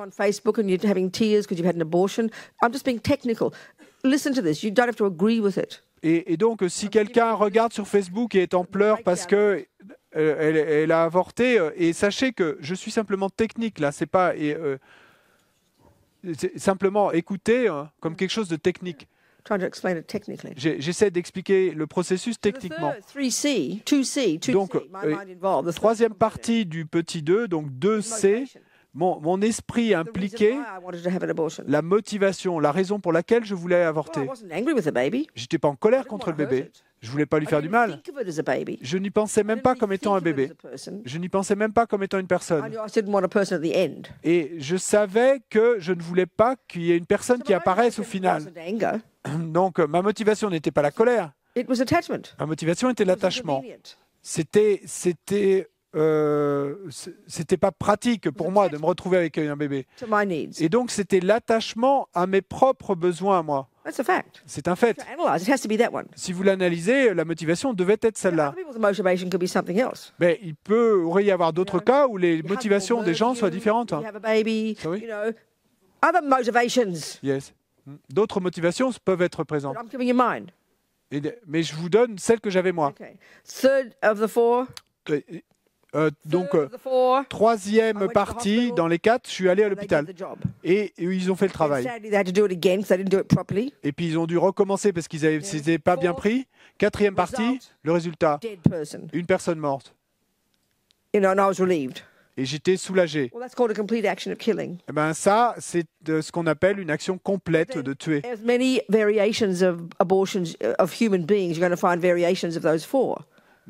et donc, si quelqu'un regarde sur Facebook et est en pleurs parce que euh, elle, a avorté. Euh, et sachez que je suis simplement technique là, c'est pas euh, simplement écouter hein, comme quelque chose de technique. J'essaie d'expliquer le processus techniquement. Donc, troisième partie du petit 2, donc 2C, mon, esprit impliquait la motivation, la raison pour laquelle je voulais avorter. J'étais pas en colère contre le bébé. Je voulais pas lui faire du mal. Je n'y pensais même pas comme étant un bébé. Je n'y pensais même pas comme étant une personne. Et je savais que je ne voulais pas qu'il y ait une personne qui apparaisse au final. Donc euh, ma motivation n'était pas la colère. Ma motivation était l'attachement. C'était, c'était euh, c'était pas pratique pour moi de me retrouver avec un bébé. Et donc c'était l'attachement à mes propres besoins moi. C'est un fait. Si vous l'analysez, la motivation devait être celle-là. Mais il peut y avoir d'autres cas où les motivations des gens soient différentes. Hein. Hmm. D'autres motivations peuvent être présentes. mais je vous donne celle que j'avais moi. Euh, donc, troisième partie, dans les quatre, je suis allé à l'hôpital. Et, ils ont fait le travail. Et puis, ils ont dû recommencer parce qu'ils n'étaient pas bien pris. Quatrième partie, le résultat. Une personne morte. Et j'étais soulagé. Et eh ben ça, c'est euh, ce qu'on appelle une action complète de tuer.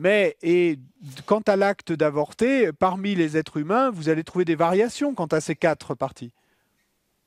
Mais et quant à l'acte d'avorter, parmi les êtres humains, vous allez trouver des variations quant à ces quatre parties.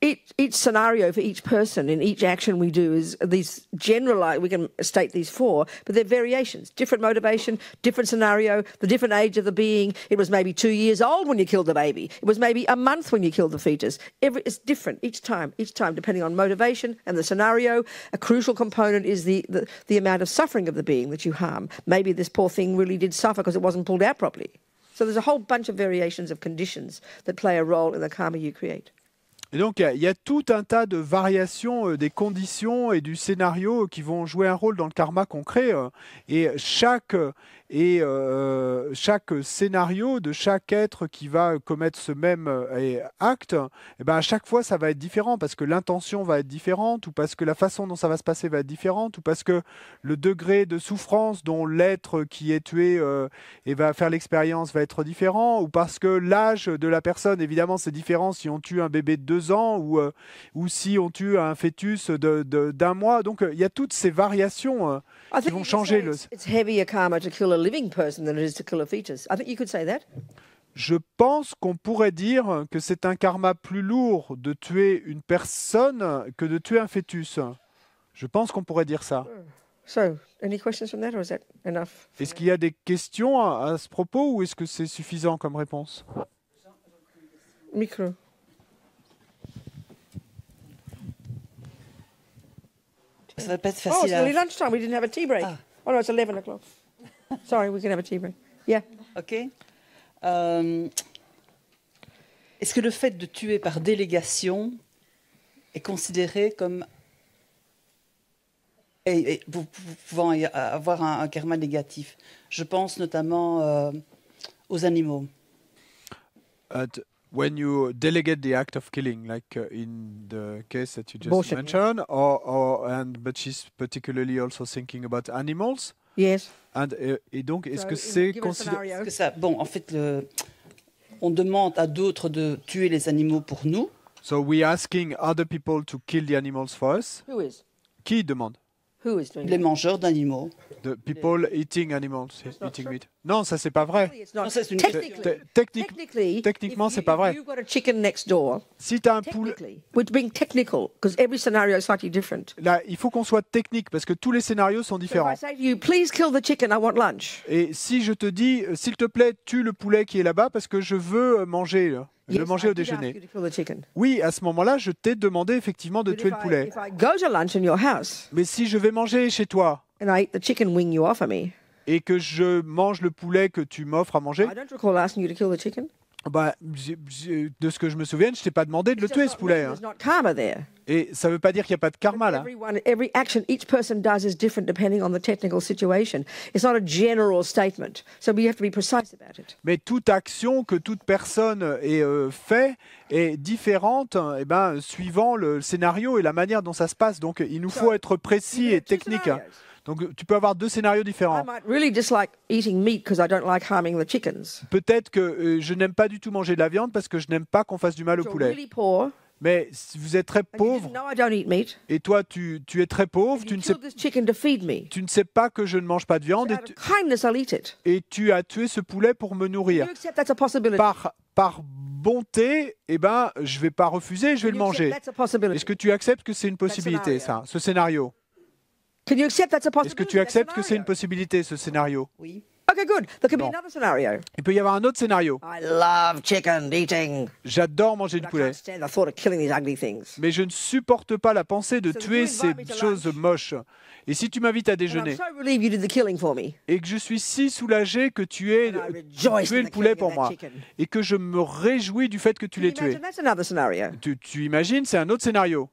each, each scenario for each person in each action we do is these general we can state these four but they're variations different motivation different scenario the different age of the being it was maybe two years old when you killed the baby it was maybe a month when you killed the fetus Every, it's different each time each time depending on motivation and the scenario a crucial component is the, the, the amount of suffering of the being that you harm maybe this poor thing really did suffer because it wasn't pulled out properly so there's a whole bunch of variations of conditions that play a role in the karma you create donc, il y, a tout un tas de variations euh, des conditions et du scénario qui vont jouer un rôle dans le karma qu'on crée. Euh, et chaque euh, et euh, chaque scénario de chaque être qui va commettre ce même euh, acte, eh ben à chaque fois, ça va être différent parce que l'intention va être différente ou parce que la façon dont ça va se passer va être différente ou parce que le degré de souffrance dont l'être qui est tué euh, et va faire l'expérience va être différent ou parce que l'âge de la personne, évidemment, c'est différent si on tue un bébé de deux ans ou, ou si on tue un fœtus d'un de, mois. Donc, il y a toutes ces variations qui vont changer le a living person than it is to I think you could say that. Je pense qu'on pourrait dire que c'est un karma plus lourd de tuer une personne que de tuer un fœtus. Je pense qu'on pourrait dire ça. Hmm. So, any questions from that or is that enough? Est-ce qu'il y a des questions à, ce propos ou est-ce que c'est suffisant comme réponse Micro. Ça va pas être facile. Oh, it's à... lunchtime. We didn't have a tea break. Ah. Oh no, it's 11 o'clock. Sorry, we can have a tea Yeah. Okay. Euh, Est-ce que le fait de tuer par délégation est considéré comme et, et, pouvant avoir un, karma négatif. Je pense notamment euh, aux animaux. At when you delegate the act of killing, like uh, in the case that you just Bullshit. mentioned, or, or, and but she's particularly also thinking about animals. Yes et, donc, est-ce que c'est considéré Bon, en fait, le, on demande à d'autres de tuer les animaux pour nous. asking people to kill animals Qui demande les mangeurs d'animaux. The people eating animals, eating meat. Non, ça c'est pas vrai. Techniquement, c'est pas vrai. Si tu as un poulet... là, il faut qu'on soit technique parce que tous les scénarios sont différents. Et si je te dis, s'il te plaît, tue le poulet qui est là-bas parce que je veux manger le manger au déjeuner. Oui, à ce moment-là, je t'ai demandé effectivement de tuer le poulet. Mais si je vais manger chez toi et que je mange le poulet que tu m'offres à manger, bah, de ce que je me souviens, je t'ai pas demandé de le tuer, ce poulet. Et ça ne veut pas dire qu'il n'y a pas de karma là. Mais toute action que toute personne euh, fait est différente hein, eh ben, suivant le scénario et la manière dont ça se passe. Donc il nous faut être précis et technique. Hein. Donc tu peux avoir deux scénarios différents. Peut-être que euh, je n'aime pas du tout manger de la viande parce que je n'aime pas qu'on fasse du mal aux poulets. Mais vous êtes très pauvre, et toi, tu, es très pauvre, tu ne, sais, tu ne sais pas que je ne mange pas de viande, et tu, as tué ce poulet pour me nourrir. Par, bonté, eh ben, je ne vais pas refuser, je vais le manger. Est-ce que tu acceptes que c'est une possibilité, ça, ce scénario Est-ce que tu acceptes que c'est une possibilité, ce scénario Oui. Il peut y avoir un autre scénario. J'adore manger du poulet, mais je ne supporte pas la pensée de tuer ces choses moches. Et si tu m'invites à déjeuner et que je suis si soulagé que tu aies tué le poulet pour moi et que je me réjouis du fait que tu l'aies tué. Tu, imagines, c'est un autre scénario.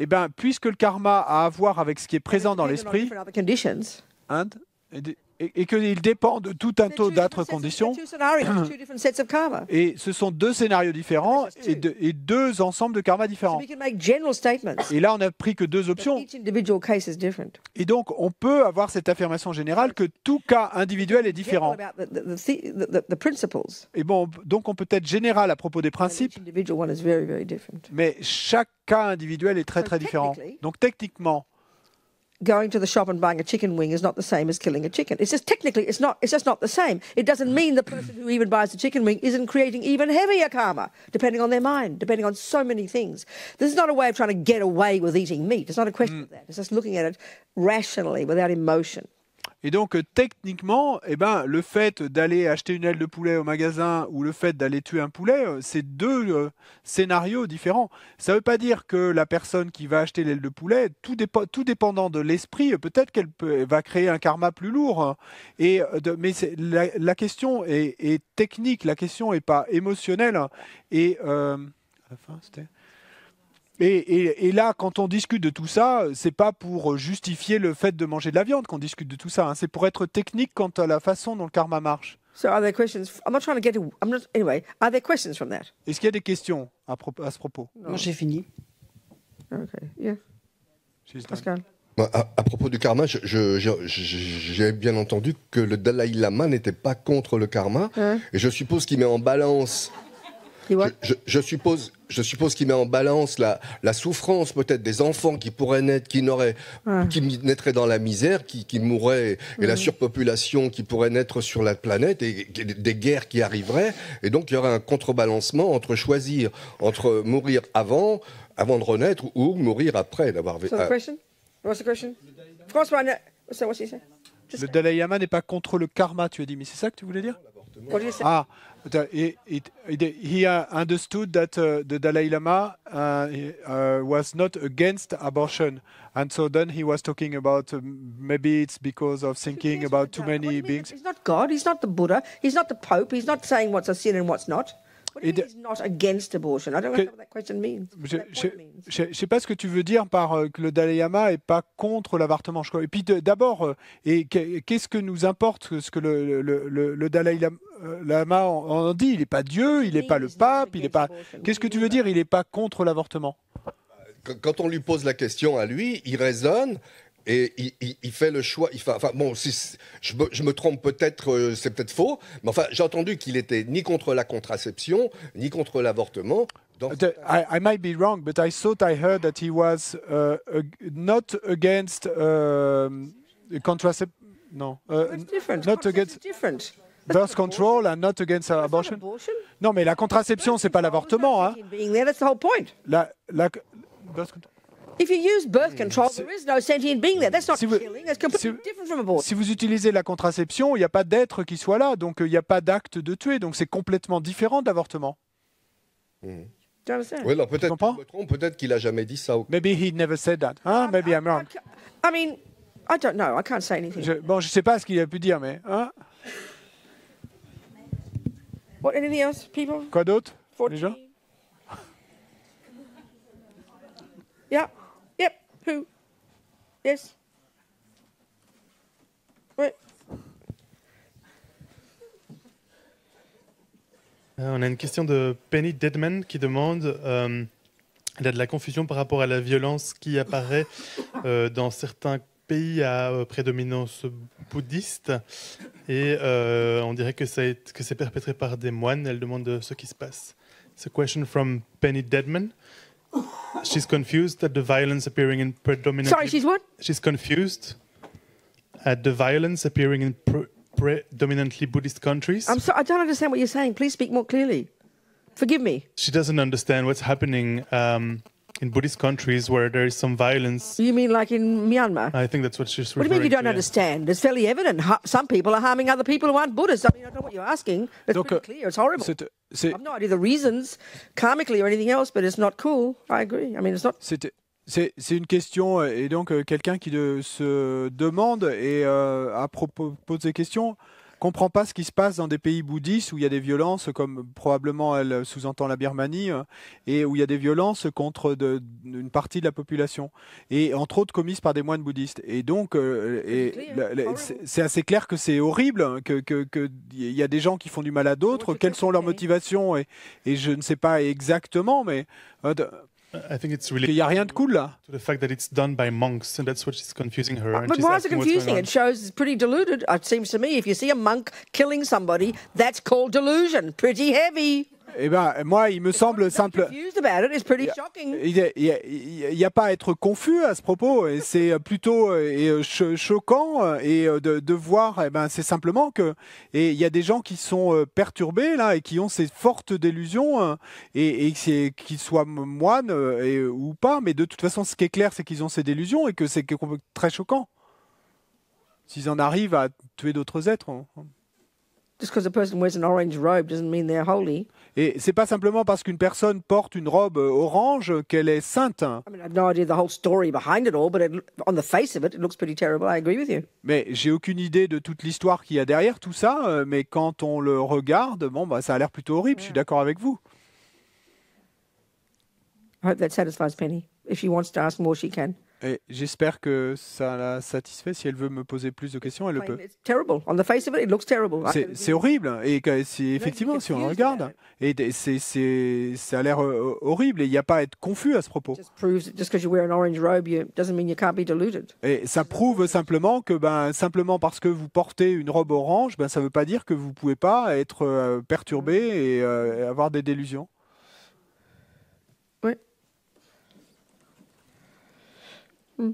Eh bien, puisque le karma a à voir avec ce qui est présent dans l'esprit, et qu'il dépend de tout un tas d'autres conditions. Et ce sont deux scénarios différents et, et, deux ensembles de karma différents. Et là, on n'a pris que deux options. Et donc, on peut avoir cette affirmation générale que tout cas individuel est différent. Et bon, donc on peut être général à propos des principes, mais chaque cas individuel est très très différent. Donc techniquement, going to the shop and buying a chicken wing is not the same as killing a chicken. It's just technically it's not it's just not the same. It doesn't mean the person who even buys the chicken wing isn't creating even heavier karma, depending on their mind, depending on so many things. This is not a way of trying to get away with eating meat. It's not a question mm. of that. It's just looking at it rationally without emotion. Et donc euh, techniquement, eh ben, le fait d'aller acheter une aile de poulet au magasin ou le fait d'aller tuer un poulet, euh, c'est deux euh, scénarios différents. Ça ne veut pas dire que la personne qui va acheter l'aile de poulet, tout, tout dépendant de l'esprit, peut-être qu'elle va créer un karma plus lourd. Hein. Et mais la, question est, technique, la question n'est pas émotionnelle. Hein. Et la fin, c'était et, là, quand on discute de tout ça, c'est pas pour justifier le fait de manger de la viande qu'on discute de tout ça. Hein. C'est pour être technique quant à la façon dont le karma marche. Est-ce qu'il y a des questions à, à ce propos Non, j'ai fini. Pascal. À, propos du karma, j'ai bien entendu que le Dalai Lama n'était pas contre le karma. Hein? Et je suppose qu'il met en balance je, suppose, je suppose qu'il met en balance la, la souffrance peut-être des enfants qui pourraient naître, qui qui naîtraient dans la misère, qui, mourraient, et la mhm. surpopulation qui pourrait naître sur la planète, et, des guerres qui arriveraient, et donc il y aurait un contrebalancement entre choisir entre mourir avant, avant de renaître, ou mourir après d'avoir vécu. Euh, le Dalai Lama n'est pas contre le karma, tu as dit, mais c'est ça que tu voulais dire ah, he uh, understood that uh, the Dalai Lama uh, was not against abortion, and so then he was talking about um, maybe it's because of thinking about too many beings. He's not God. He's not the Buddha. He's not the Pope. He's not saying what's a sin and what's not. Je ne sais pas ce que tu veux dire par euh, que le Dalai Lama n'est pas contre l'avortement. Et puis d'abord, euh, qu'est-ce que nous importe ce que le, Dalai euh, Lama en, dit Il n'est pas Dieu, il n'est pas le pape, il n'est pas. Qu'est-ce que tu veux dire Il n'est pas contre l'avortement quand on lui pose la question à lui, il raisonne et il, il, fait le choix. Il enfin, bon, si, je, me, trompe peut-être, euh, c'est peut-être faux, mais enfin, j'ai entendu qu'il était ni contre la contraception, ni contre l'avortement. The, I, might be wrong, but I thought I heard that he was uh, um, uh, not against contraception. No, uh, not against. Different. birth control and not against uh, abortion. abortion. Non, mais la contraception, c'est pas l'avortement. Hein. La, la, birth control. If you use birth mm. control, there is no sentient being there. That's not si vous, killing. That's completely different from abortion. Si vous utilisez la contraception, il n'y a pas d'être qui soit là, donc euh, il n'y a pas d'acte de tuer. Donc c'est complètement différent d'avortement. Mm. Oui, alors peut-être me trompe, peut-être qu'il a jamais dit ça. Maybe he never said that. Hein? Maybe I'm wrong. I mean, I don't know. I can't say anything. Je, bon, je sais pas ce qu'il a pu dire, mais hein? What, anything else, people? Quoi d'autre, les gens? Yeah. Euh, on a une question de Penny Deadman qui demande euh, il a de la confusion par rapport à la violence qui apparaît euh, dans certains pays à prédominance bouddhiste et on dirait que c'est que c'est perpétré par des moines. Elle demande ce qui se passe. c'est une question from Penny Deadman. she's confused at the violence appearing in predominantly. Sorry, she's what? She's confused at the violence appearing in predominantly Buddhist countries. I'm sorry, I don't understand what you're saying. Please speak more clearly. Forgive me. She doesn't understand what's happening. Um, in Buddhist countries where there is some violence. You mean like in Myanmar? I think that's what she's referring to. What do you mean you don't to, understand? Yeah. It's fairly evident. Some people are harming other people who aren't Buddhists. I mean, I don't know what you're asking. It's Donc, pretty clear. It's horrible. I've no idea the reasons, karmically or anything else, but it's not cool. I agree. I mean, it's not... C'est une question, euh, et donc euh, quelqu'un qui de, euh, se demande et euh, à propos pose des questions comprend pas ce qui se passe dans des pays bouddhistes où il y a des violences, comme probablement elle sous-entend la Birmanie, euh, et où il y a des violences contre une partie de la population, et entre autres commises par des moines bouddhistes. Et donc, euh, hein, c'est assez clair que c'est horrible, qu'il hein, que, que, y a des gens qui font du mal à d'autres, quelles sont leurs motivations, et, et, je ne sais pas exactement, mais... Euh, I think it's really. Il rien de cool là. To the fact that it's done by monks, and that's what is confusing her. But ah, why is it confusing? It shows it's pretty deluded. It seems to me, if you see a monk killing somebody, that's called delusion. Pretty heavy. Eh bien, moi, il me semble simple. Il n'y a, pas à être confus à ce propos. C'est plutôt euh, et euh, choquant euh, et de, voir. Eh ben, c'est simplement que et il y a des gens qui sont perturbés là et qui ont ces fortes délusions hein, et, qu'ils soient moines ou pas. Mais de toute façon, ce qui est clair, c'est qu'ils ont ces délusions et que c'est très choquant. S'ils en arrivent à tuer d'autres êtres. orange holy. Et c'est pas simplement parce qu'une personne porte une robe euh, orange qu'elle est sainte. Mais j'ai aucune idée de toute l'histoire qu'il y a derrière tout ça, euh, mais quand on le regarde, bon, bah, ça a l'air plutôt horrible, je suis d'accord avec vous. that satisfies Penny. If she wants to ask more, she j'espère que ça la satisfait. Si elle veut me poser plus de questions, elle le peut. C'est horrible. Hein. Et effectivement, si on regarde, et c'est, ça a l'air euh, horrible. Et il n'y a pas à être confus à ce propos. Et ça prouve simplement que, ben, simplement parce que vous portez une robe orange, ben, ça ne veut pas dire que vous ne pouvez pas être euh, perturbé et euh, avoir des délusions. Mm.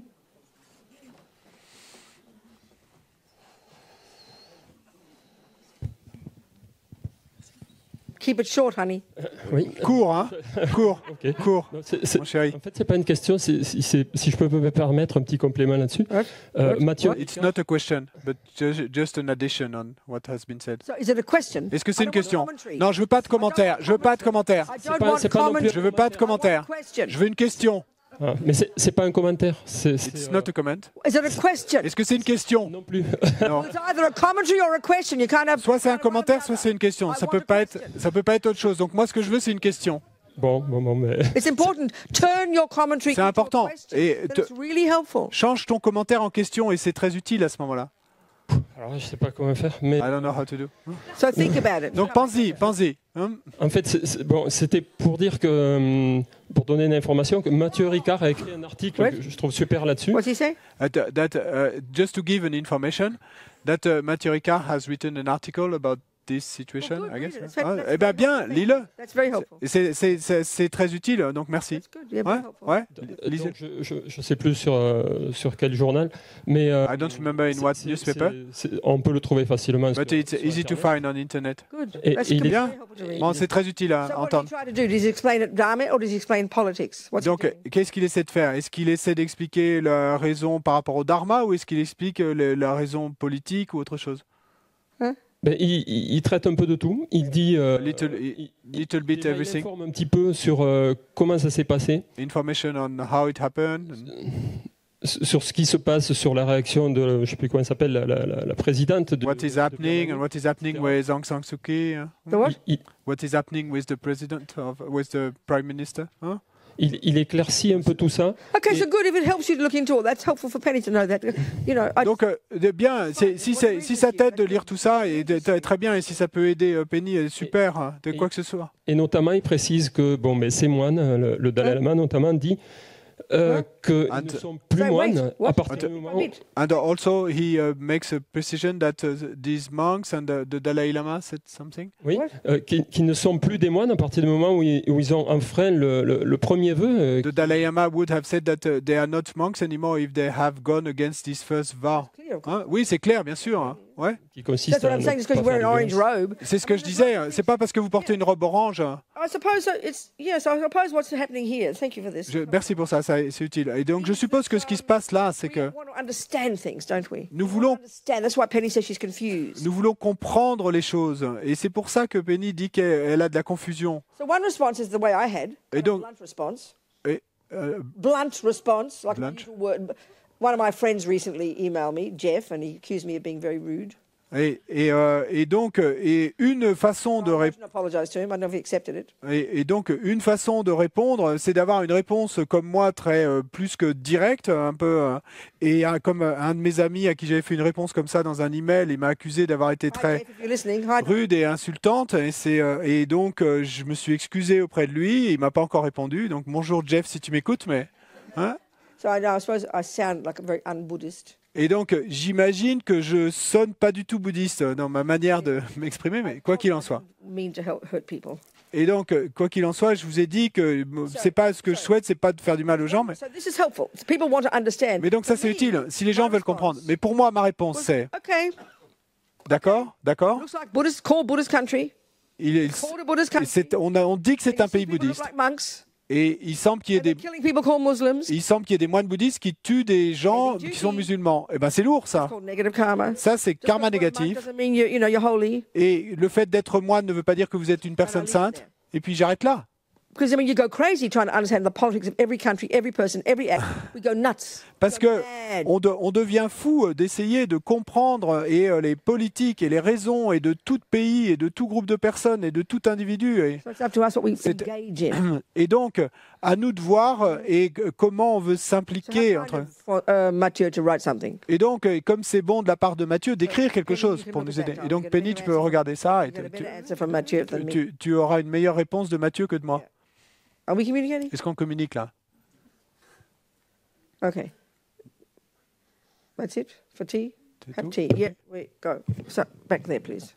Keep it short, honey. Court, hein Court. Court. Mon chéri. En fait, c'est pas une question. Si, je peux me permettre un petit complément là-dessus, euh, Mathieu. It's not a question, but just, an addition on what has been said. So is it a question? Est-ce que c'est une question Non, je veux pas de commentaire. Je veux pas de commentaires. Je veux pas de commentaires. Je veux une question. Ah, mais ce c'est pas un commentaire. Est-ce que c'est une question Non plus. Soit c'est un commentaire, soit c'est une question. Ça peut pas être, ça peut pas être autre chose. Donc moi, ce que je veux, c'est une question. Bon, bon, bon, mais. C'est important. Change ton commentaire en question et c'est très utile à ce moment-là. Alors, je sais pas comment faire, mais. I don't know how to do. So think about it. Donc, pensez, pensez. Hein. en fait, c'était bon, pour dire que, hum, pour donner une information, que Mathieu Ricard a écrit un article que je trouve super là-dessus. What's he say? Uh, that, uh, just to give an information, that uh, Mathieu Ricard has written an article about situation, oh, ah, eh ben, bien, bien, lis-le. C'est très utile, hein, donc merci. ouais, je ne sais plus sur, euh, sur quel journal, mais... Euh, on peut le trouver facilement. sur, bien. Bon, c'est très utile à entendre. Donc, qu'est-ce qu'il essaie de faire Est-ce qu'il essaie d'expliquer la raison par rapport au dharma ou est-ce qu'il explique euh, la raison politique ou autre chose hein? ben, il, il, traite un peu de tout. Il dit. Euh, little, euh, il, little bit il, everything. informe un petit peu sur euh, comment ça s'est passé. Information on how it happened. Sur ce qui se passe, sur la réaction de, je sais plus comment ça s'appelle, la, la, la, la, présidente. De, what is happening de... and what is happening with Aung San Suu Kyi. Huh? Hein? what? what is happening with the president of, with the prime minister? Huh? Hein? Il, il, éclaircit un peu tout ça. Donc, bien, si, si ça t'aide de lire tout ça, et très bien, et si ça peut aider euh, Penny, euh, super, hein, de quoi que ce soit. Et notamment, il précise que bon, mais ces moines, le, le Dalai Lama notamment, dit Uh, que and ne sont plus moines à partir du moment And also he uh, makes a precision that uh, these monks and the, the, Dalai Lama said something. Oui, euh, qui, qui, ne sont plus des moines à partir du moment où ils, où ils ont enfreint le, le, le premier vœu. Euh, the Dalai Lama would have said that uh, they are not monks anymore if they have gone against this first vow. Hein? Oui, c'est clair, bien sûr. Hein? qui C'est ce que je disais. Hein. C'est pas parce que vous portez une robe orange. Hein. Merci pour ça. c'est utile. Et donc, je suppose que ce qui se passe là, c'est que nous voulons, comprendre les choses. Et c'est pour ça que Penny dit qu'elle a de la confusion. Et donc, blunt response, euh, One of my friends recently emailed me, Jeff, and he accused me rude. Et, euh, et, donc, et une façon de et, donc une façon de répondre, c'est d'avoir une réponse comme moi très euh, plus que directe, un peu. Euh, et comme un de mes amis à qui j'avais fait une réponse comme ça dans un email, il m'a accusé d'avoir été très rude et insultante. Et, et donc je me suis excusé auprès de lui. Il m'a pas encore répondu. Donc bonjour Jeff, si tu m'écoutes, mais. Hein et donc, euh, j'imagine que je sonne pas du tout bouddhiste euh, dans ma manière de m'exprimer, mais quoi qu'il en soit. Et donc, euh, quoi qu'il en soit, je vous ai dit que c'est pas ce que je souhaite, c'est pas de faire du mal aux gens. Mais, mais donc ça, c'est utile, si les gens veulent comprendre. Mais pour moi, ma réponse, c'est... D'accord D'accord on, on dit que c'est un pays bouddhiste. Et il semble qu'il y ait des il semble qu'il ait des moines bouddhistes qui tuent des gens qui sont musulmans. Et eh ben c'est lourd ça. Ça c'est karma négatif. Et le fait d'être moine ne veut pas dire que vous êtes une personne sainte. Et puis j'arrête là. Parce que on, devient fou euh, d'essayer de comprendre euh, euh, les politiques et les raisons et de tout pays et de tout groupe de personnes et de tout individu. Et, et donc, à nous de voir et comment on veut s'impliquer entre. Uh, et donc, comme c'est bon de la part de Mathieu d'écrire quelque chose pour nous aider. Et donc, Penny, tu peux regarder ça et tu, auras une meilleure réponse de Mathieu que de moi. Are we communicating? Est-ce qu'on communique là Okay. That's it for tea? Have tea. Yeah, wait, go. So, back there, please.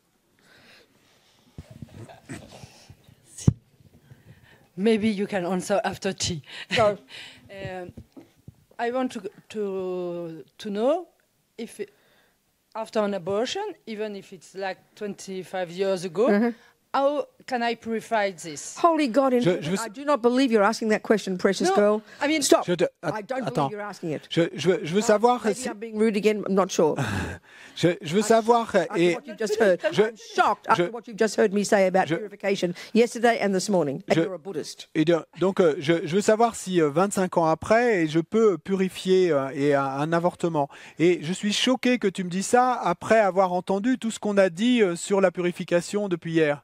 Maybe you can answer after tea. Go. um, I want to, to, to know if after an abortion, even if it's like 25 years ago, mm -hmm. How can I purify this? Holy God in je, je I do not believe you're asking that question, precious no, girl. I mean, stop. I don't Attends. believe you're asking it. Je, je, je veux uh, savoir. Uh, si... I'm being rude again. I'm not sure. je, je veux savoir et. What you just heard. Je, I'm shocked after what you've just heard me say about je, purification yesterday and this morning. And je, you're a Buddhist. Et de, donc, euh, je, je veux savoir si euh, 25 ans après, et je peux purifier euh, et un, un avortement. Et je suis choqué que tu me dis ça après avoir entendu tout ce qu'on a dit euh, sur la purification depuis hier.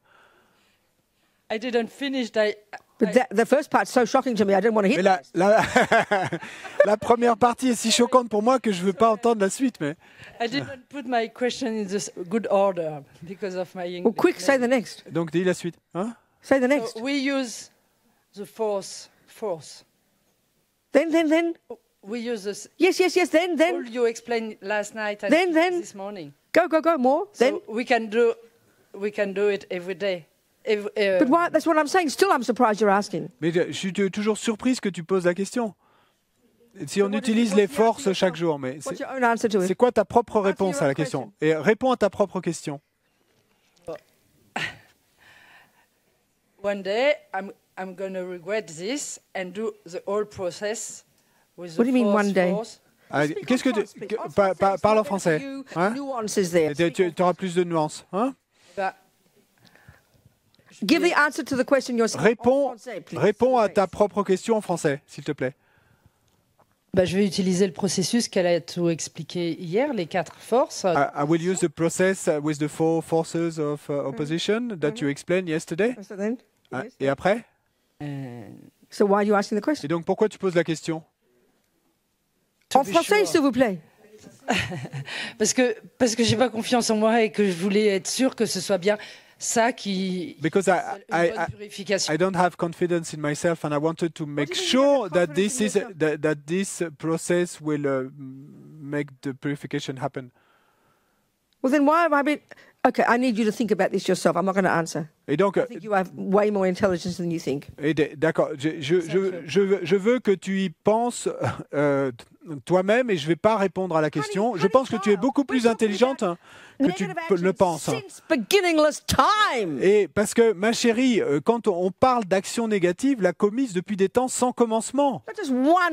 I didn't finish. I, The, the, first part's so shocking to me. I didn't want to hear. La, la, la, première partie est si choquante pour moi que je veux pas entendre la suite. Mais. I didn't put my question in this good order because of my English. Well, quick, say the next. Donc dis la suite, hein? Say the next. So we use the force, force. Then, then, then. We use this. Yes, yes, yes. Then, then. All You explained last night and then, then. this morning. Go, go, go. More. So then. We can do, we can do it every day. But euh, why, that's what I'm saying. Still, I'm surprised you're asking. Mais euh, je, suis toujours surprise que tu poses la question. Si on utilise les forces chaque jour, mais c'est quoi ta propre réponse à la question. Et réponds à ta propre question. One day, I'm, I'm going to regret this and do the whole process with the What do you mean one day? Ah, qu'est-ce que tu... Que, parle en français. Hein? Tu, tu auras plus de nuances. Hein? Réponds, à ta propre question en français, s'il te plaît. Bah, je vais utiliser le processus qu'elle a tout expliqué hier, les quatre forces. I, will use the process with the four forces of uh, opposition mm that mm-hmm. you explained yesterday. Ah, et après euh, so why you asking the question? Et donc pourquoi tu poses la question En français, s'il vous plaît. parce que parce que j'ai pas confiance en moi et que je voulais être sûr que ce soit bien. ça qui because I, I, I, don't have confidence in myself and I wanted to make sure that this is that, that this process will uh, make the purification happen. Well, then why am I been, Okay, I need you to think about this yourself. I'm not going to answer. Et donc, I think you have way more intelligence than you think. D'accord. Je, je, je, je, veux que tu y penses euh, toi-même et je ne vais pas répondre à la question. Je pense que tu es beaucoup plus intelligente que tu le penses. Et parce que, ma chérie, euh, quand on parle d'action négative, la commise depuis des temps sans commencement.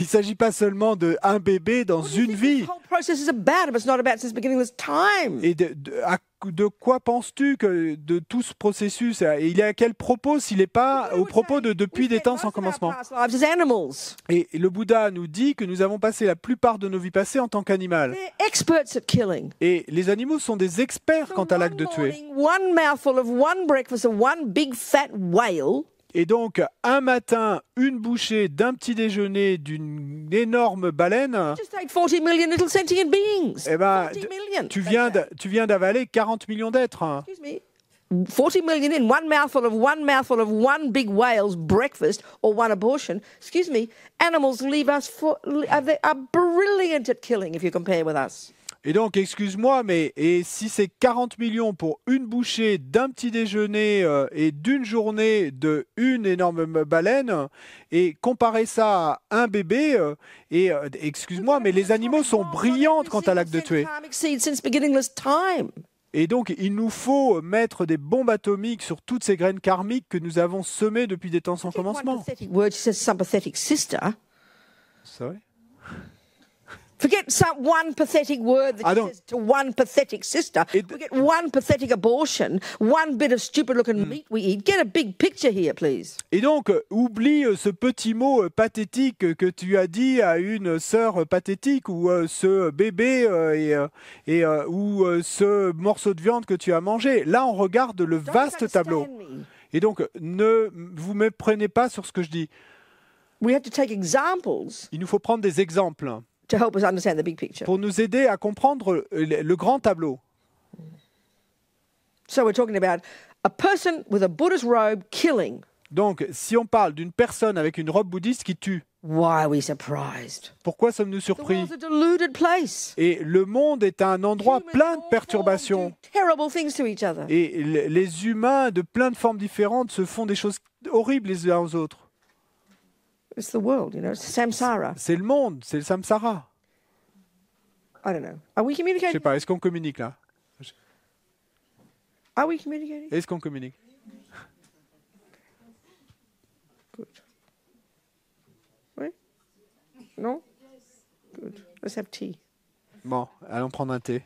Il ne s'agit pas seulement de un bébé dans une vie. Et à quoi de quoi penses-tu que de tout ce processus euh, et il est à quel propos s'il n'est pas au propos de depuis des temps sans commencement Et le Bouddha nous dit que nous avons passé la plupart de nos vies passées en tant qu'animal. Et les animaux sont des experts quant à l'acte de tuer. Et donc, un matin, une bouchée d'un petit déjeuner d'une énorme baleine. Just 40 million little sentient beings. Eh ben, million. tu viens tu viens d'avaler 40 millions d'êtres. 40 hein. million in one mouthful of one mouthful of one big whale's breakfast or one abortion. Excuse me, animals leave us for are, they, are brilliant at killing if you compare with us. Et donc, excuse-moi, mais et si c'est 40 millions pour une bouchée d'un petit déjeuner euh, et d'une journée de une énorme baleine, et comparer ça à un bébé, euh, et euh, excuse-moi, mais les animaux sont brillants quant à l'acte de tuer. Et donc, il nous faut mettre des bombes atomiques sur toutes ces graines karmiques que nous avons semées depuis des temps sans commencement. C'est et donc, euh, oublie euh, ce petit mot euh, pathétique que tu as dit à une sœur pathétique ou ce bébé et, ou ce morceau de viande que tu as mangé. Là, on regarde le vaste tableau. Et donc, ne vous méprenez pas sur ce que je dis. Il nous faut prendre des exemples pour nous aider à comprendre le, grand tableau. Donc, si on parle d'une personne avec une robe bouddhiste qui tue, pourquoi sommes-nous surpris Et le monde est un endroit plein de perturbations. Et les humains de plein de formes différentes se font des choses horribles les uns aux autres. It's the world, you know. It's samsara. C'est le monde, c'est le samsara. I don't know. Are we communicating? Je sais pas. Est-ce qu'on communique là Are we communicating? Est-ce qu'on communique Good. Oui. Non. Good. Let's have tea. Bon, allons prendre un thé.